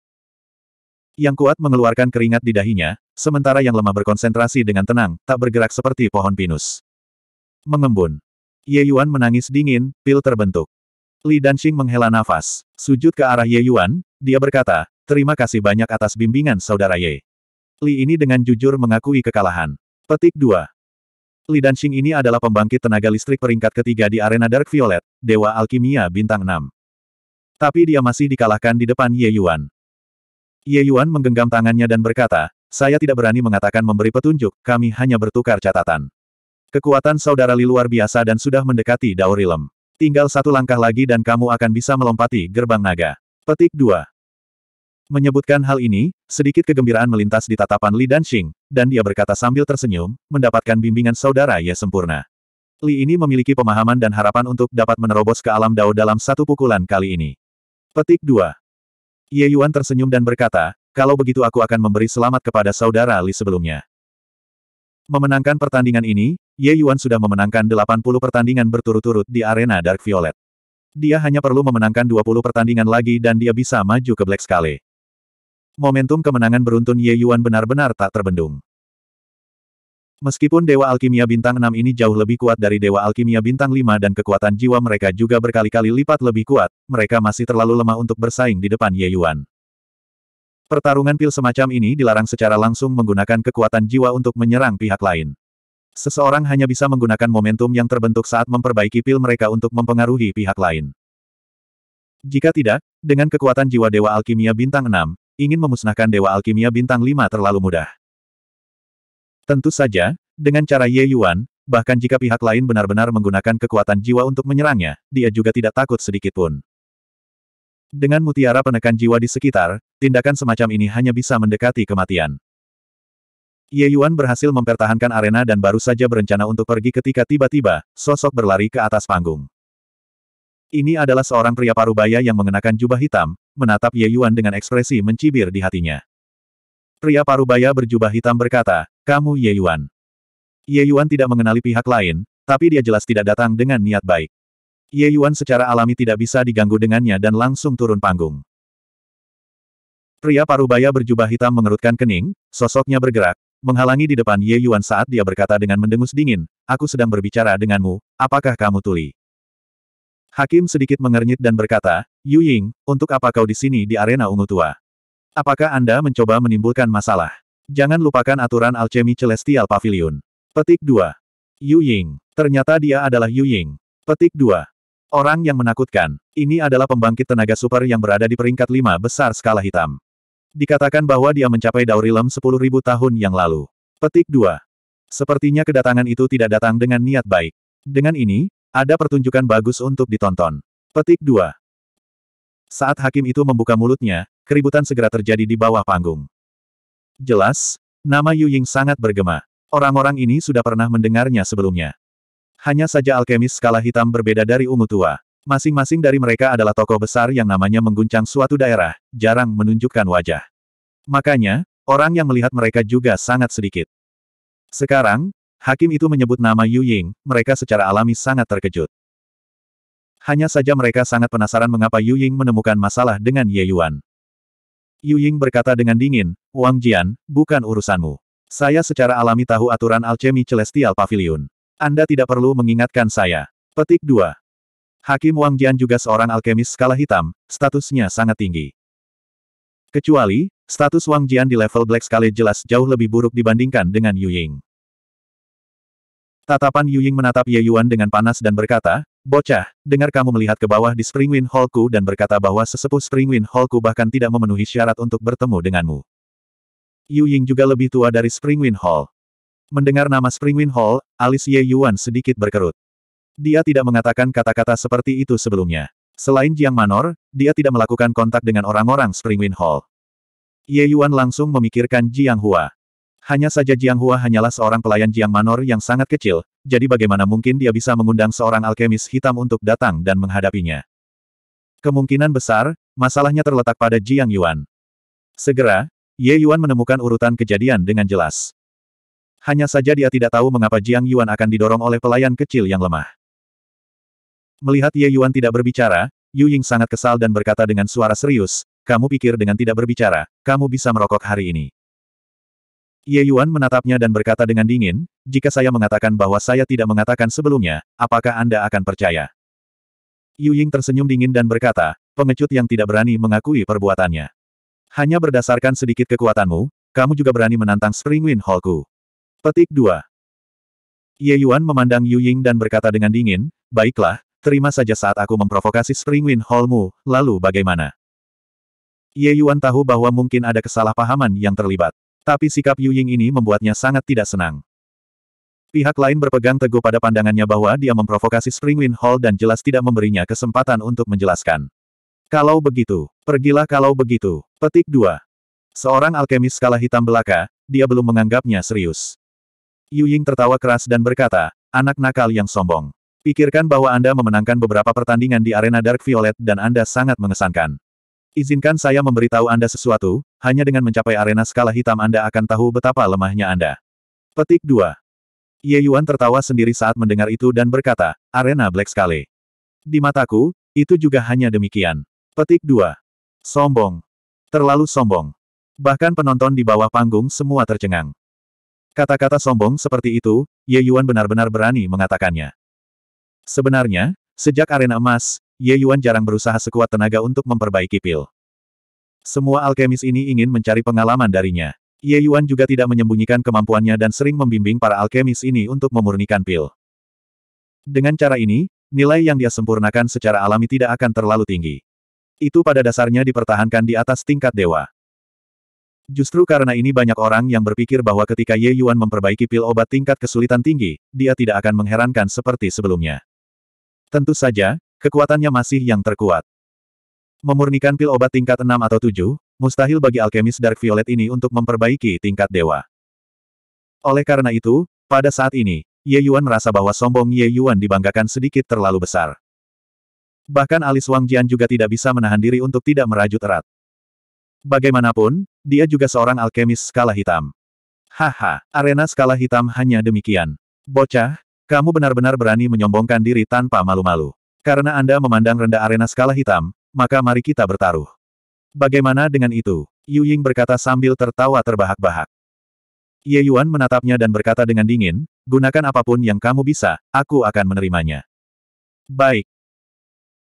Yang kuat mengeluarkan keringat di dahinya, sementara yang lemah berkonsentrasi dengan tenang, tak bergerak seperti pohon pinus. Mengembun. Ye Yuan menangis dingin, pil terbentuk. Li Danxing menghela nafas, sujud ke arah Ye Yuan, dia berkata, terima kasih banyak atas bimbingan saudara Ye. Li ini dengan jujur mengakui kekalahan. Petik 2. Li Danxing ini adalah pembangkit tenaga listrik peringkat ketiga di arena Dark Violet, Dewa Alkimia Bintang 6. Tapi dia masih dikalahkan di depan Ye Yuan. Ye Yuan menggenggam tangannya dan berkata, saya tidak berani mengatakan memberi petunjuk, kami hanya bertukar catatan. Kekuatan saudara Li luar biasa dan sudah mendekati Daurilem. Tinggal satu langkah lagi dan kamu akan bisa melompati gerbang naga. Petik 2. Menyebutkan hal ini, sedikit kegembiraan melintas di tatapan Li Danxing, dan dia berkata sambil tersenyum, mendapatkan bimbingan saudara Ye sempurna. Li ini memiliki pemahaman dan harapan untuk dapat menerobos ke alam Dao dalam satu pukulan kali ini. Petik 2. Ye Yuan tersenyum dan berkata, kalau begitu aku akan memberi selamat kepada saudara Li sebelumnya. Memenangkan pertandingan ini, Ye Yuan sudah memenangkan 80 pertandingan berturut-turut di arena Dark Violet. Dia hanya perlu memenangkan 20 pertandingan lagi dan dia bisa maju ke Black Scale. Momentum kemenangan beruntun Ye Yuan benar-benar tak terbendung. Meskipun Dewa Alkimia Bintang 6 ini jauh lebih kuat dari Dewa Alkimia Bintang 5 dan kekuatan jiwa mereka juga berkali-kali lipat lebih kuat, mereka masih terlalu lemah untuk bersaing di depan Ye Yuan. Pertarungan pil semacam ini dilarang secara langsung menggunakan kekuatan jiwa untuk menyerang pihak lain. Seseorang hanya bisa menggunakan momentum yang terbentuk saat memperbaiki pil mereka untuk mempengaruhi pihak lain. Jika tidak, dengan kekuatan jiwa Dewa Alkimia Bintang 6, ingin memusnahkan Dewa Alkimia Bintang 5 terlalu mudah. Tentu saja, dengan cara Ye Yuan, bahkan jika pihak lain benar-benar menggunakan kekuatan jiwa untuk menyerangnya, dia juga tidak takut sedikit pun. Dengan mutiara penekan jiwa di sekitar, tindakan semacam ini hanya bisa mendekati kematian. Ye Yuan berhasil mempertahankan arena dan baru saja berencana untuk pergi ketika tiba-tiba, sosok berlari ke atas panggung. Ini adalah seorang pria parubaya yang mengenakan jubah hitam, menatap Ye Yuan dengan ekspresi mencibir di hatinya. Pria parubaya berjubah hitam berkata, kamu Ye Yuan. Ye Yuan tidak mengenali pihak lain, tapi dia jelas tidak datang dengan niat baik. Ye Yuan secara alami tidak bisa diganggu dengannya dan langsung turun panggung. Pria parubaya berjubah hitam mengerutkan kening, sosoknya bergerak, menghalangi di depan Ye Yuan saat dia berkata dengan mendengus dingin, Aku sedang berbicara denganmu, apakah kamu tuli? Hakim sedikit mengernyit dan berkata, Yu Ying, untuk apa kau di sini di arena ungu tua? Apakah Anda mencoba menimbulkan masalah? Jangan lupakan aturan alchemy Celestial Pavilion. Petik 2. Yu Ying. Ternyata dia adalah Yu Ying. Petik 2. Orang yang menakutkan. Ini adalah pembangkit tenaga super yang berada di peringkat 5 besar skala hitam. Dikatakan bahwa dia mencapai Daurilem 10.000 tahun yang lalu. Petik 2. Sepertinya kedatangan itu tidak datang dengan niat baik. Dengan ini, ada pertunjukan bagus untuk ditonton. Petik 2. Saat hakim itu membuka mulutnya, keributan segera terjadi di bawah panggung. Jelas, nama Yu Ying sangat bergema. Orang-orang ini sudah pernah mendengarnya sebelumnya. Hanya saja alkemis skala hitam berbeda dari ungu tua. Masing-masing dari mereka adalah tokoh besar yang namanya mengguncang suatu daerah, jarang menunjukkan wajah. Makanya, orang yang melihat mereka juga sangat sedikit. Sekarang, hakim itu menyebut nama Yu Ying, mereka secara alami sangat terkejut. Hanya saja mereka sangat penasaran mengapa Yu Ying menemukan masalah dengan Ye Yuan. Yu Ying berkata dengan dingin, Wang Jian, bukan urusanmu. Saya secara alami tahu aturan alchemy Celestial Pavilion. Anda tidak perlu mengingatkan saya. Petik 2. Hakim Wang Jian juga seorang alkemis skala hitam, statusnya sangat tinggi. Kecuali, status Wang Jian di level Black skale jelas jauh lebih buruk dibandingkan dengan Yu Ying. Tatapan Yu Ying menatap Ye Yuan dengan panas dan berkata, Bocah, dengar kamu melihat ke bawah di Springwind Hallku dan berkata bahwa sesepuh Springwind Hallku bahkan tidak memenuhi syarat untuk bertemu denganmu. Yu Ying juga lebih tua dari Springwind Hall. Mendengar nama Springwind Hall, alis Ye Yuan sedikit berkerut. Dia tidak mengatakan kata-kata seperti itu sebelumnya. Selain Jiang Manor, dia tidak melakukan kontak dengan orang-orang Springwind Hall. Ye Yuan langsung memikirkan Jiang Hua. Hanya saja Jiang Hua hanyalah seorang pelayan Jiang Manor yang sangat kecil, jadi bagaimana mungkin dia bisa mengundang seorang alkemis hitam untuk datang dan menghadapinya. Kemungkinan besar, masalahnya terletak pada Jiang Yuan. Segera, Ye Yuan menemukan urutan kejadian dengan jelas. Hanya saja dia tidak tahu mengapa Jiang Yuan akan didorong oleh pelayan kecil yang lemah. Melihat Ye Yuan tidak berbicara, Yu Ying sangat kesal dan berkata dengan suara serius, kamu pikir dengan tidak berbicara, kamu bisa merokok hari ini. Ye Yuan menatapnya dan berkata dengan dingin, jika saya mengatakan bahwa saya tidak mengatakan sebelumnya, apakah Anda akan percaya? Yu Ying tersenyum dingin dan berkata, pengecut yang tidak berani mengakui perbuatannya. Hanya berdasarkan sedikit kekuatanmu, kamu juga berani menantang Spring Wind Hallku. Petik 2. Ye Yuan memandang Yu Ying dan berkata dengan dingin, baiklah, terima saja saat aku memprovokasi Spring Wind Hall-mu, lalu bagaimana? Ye Yuan tahu bahwa mungkin ada kesalahpahaman yang terlibat. Tapi sikap Yu Ying ini membuatnya sangat tidak senang. Pihak lain berpegang teguh pada pandangannya bahwa dia memprovokasi Springwind Hall dan jelas tidak memberinya kesempatan untuk menjelaskan. Kalau begitu, pergilah kalau begitu. Petik 2. Seorang alkemis skala hitam belaka, dia belum menganggapnya serius. Yu Ying tertawa keras dan berkata, anak nakal yang sombong. Pikirkan bahwa Anda memenangkan beberapa pertandingan di arena Dark Violet dan Anda sangat mengesankan. Izinkan saya memberitahu Anda sesuatu, hanya dengan mencapai arena skala hitam Anda akan tahu betapa lemahnya Anda. Petik 2. Ye Yuan tertawa sendiri saat mendengar itu dan berkata, arena Black Scale. Di mataku, itu juga hanya demikian. Petik 2. Sombong. Terlalu sombong. Bahkan penonton di bawah panggung semua tercengang. Kata-kata sombong seperti itu, Ye Yuan benar-benar berani mengatakannya. Sebenarnya, sejak arena emas, Ye Yuan jarang berusaha sekuat tenaga untuk memperbaiki pil. Semua alkemis ini ingin mencari pengalaman darinya. Ye Yuan juga tidak menyembunyikan kemampuannya dan sering membimbing para alkemis ini untuk memurnikan pil. Dengan cara ini, nilai yang dia sempurnakan secara alami tidak akan terlalu tinggi. Itu pada dasarnya dipertahankan di atas tingkat dewa. Justru karena ini banyak orang yang berpikir bahwa ketika Ye Yuan memperbaiki pil obat tingkat kesulitan tinggi, dia tidak akan mengherankan seperti sebelumnya. Tentu saja, kekuatannya masih yang terkuat. Memurnikan pil obat tingkat 6 atau 7, mustahil bagi alkemis Dark Violet ini untuk memperbaiki tingkat dewa. Oleh karena itu, pada saat ini, Ye Yuan merasa bahwa sombong Ye Yuan dibanggakan sedikit terlalu besar. Bahkan alis Wang Jian juga tidak bisa menahan diri untuk tidak merajut erat. Bagaimanapun, dia juga seorang alkemis skala hitam. Haha, arena skala hitam hanya demikian. Bocah, kamu benar-benar berani menyombongkan diri tanpa malu-malu. Karena Anda memandang rendah arena skala hitam, maka mari kita bertaruh. Bagaimana dengan itu? Yu Ying berkata sambil tertawa terbahak-bahak. Ye Yuan menatapnya dan berkata dengan dingin, gunakan apapun yang kamu bisa, aku akan menerimanya. Baik.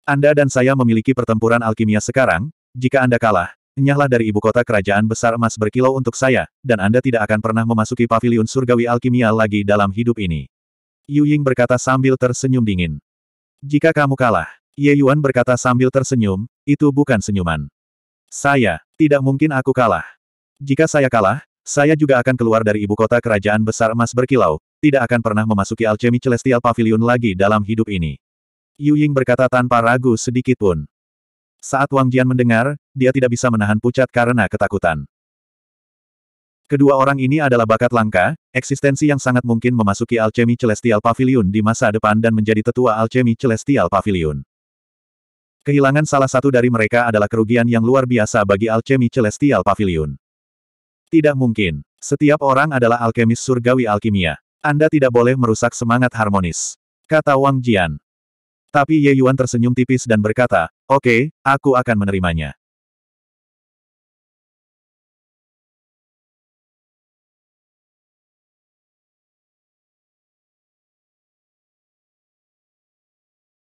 Anda dan saya memiliki pertempuran alkimia sekarang, jika Anda kalah, nyahlah dari ibu kota kerajaan besar emas berkilau untuk saya, dan Anda tidak akan pernah memasuki pavilion surgawi alkimia lagi dalam hidup ini. Yu Ying berkata sambil tersenyum dingin. Jika kamu kalah, Ye Yuan berkata sambil tersenyum, itu bukan senyuman. Saya, tidak mungkin aku kalah. Jika saya kalah, saya juga akan keluar dari ibu kota kerajaan besar emas berkilau, tidak akan pernah memasuki alchemy celestial pavilion lagi dalam hidup ini. Yu Ying berkata tanpa ragu sedikitpun. Saat Wang Jian mendengar, dia tidak bisa menahan pucat karena ketakutan. Kedua orang ini adalah bakat langka, eksistensi yang sangat mungkin memasuki alchemy celestial pavilion di masa depan dan menjadi tetua alchemy celestial pavilion. Kehilangan salah satu dari mereka adalah kerugian yang luar biasa bagi alkemi Celestial Pavilion. Tidak mungkin. Setiap orang adalah alkemis surgawi alkimia. Anda tidak boleh merusak semangat harmonis. Kata Wang Jian. Tapi Ye Yuan tersenyum tipis dan berkata, Oke, okay, aku akan menerimanya.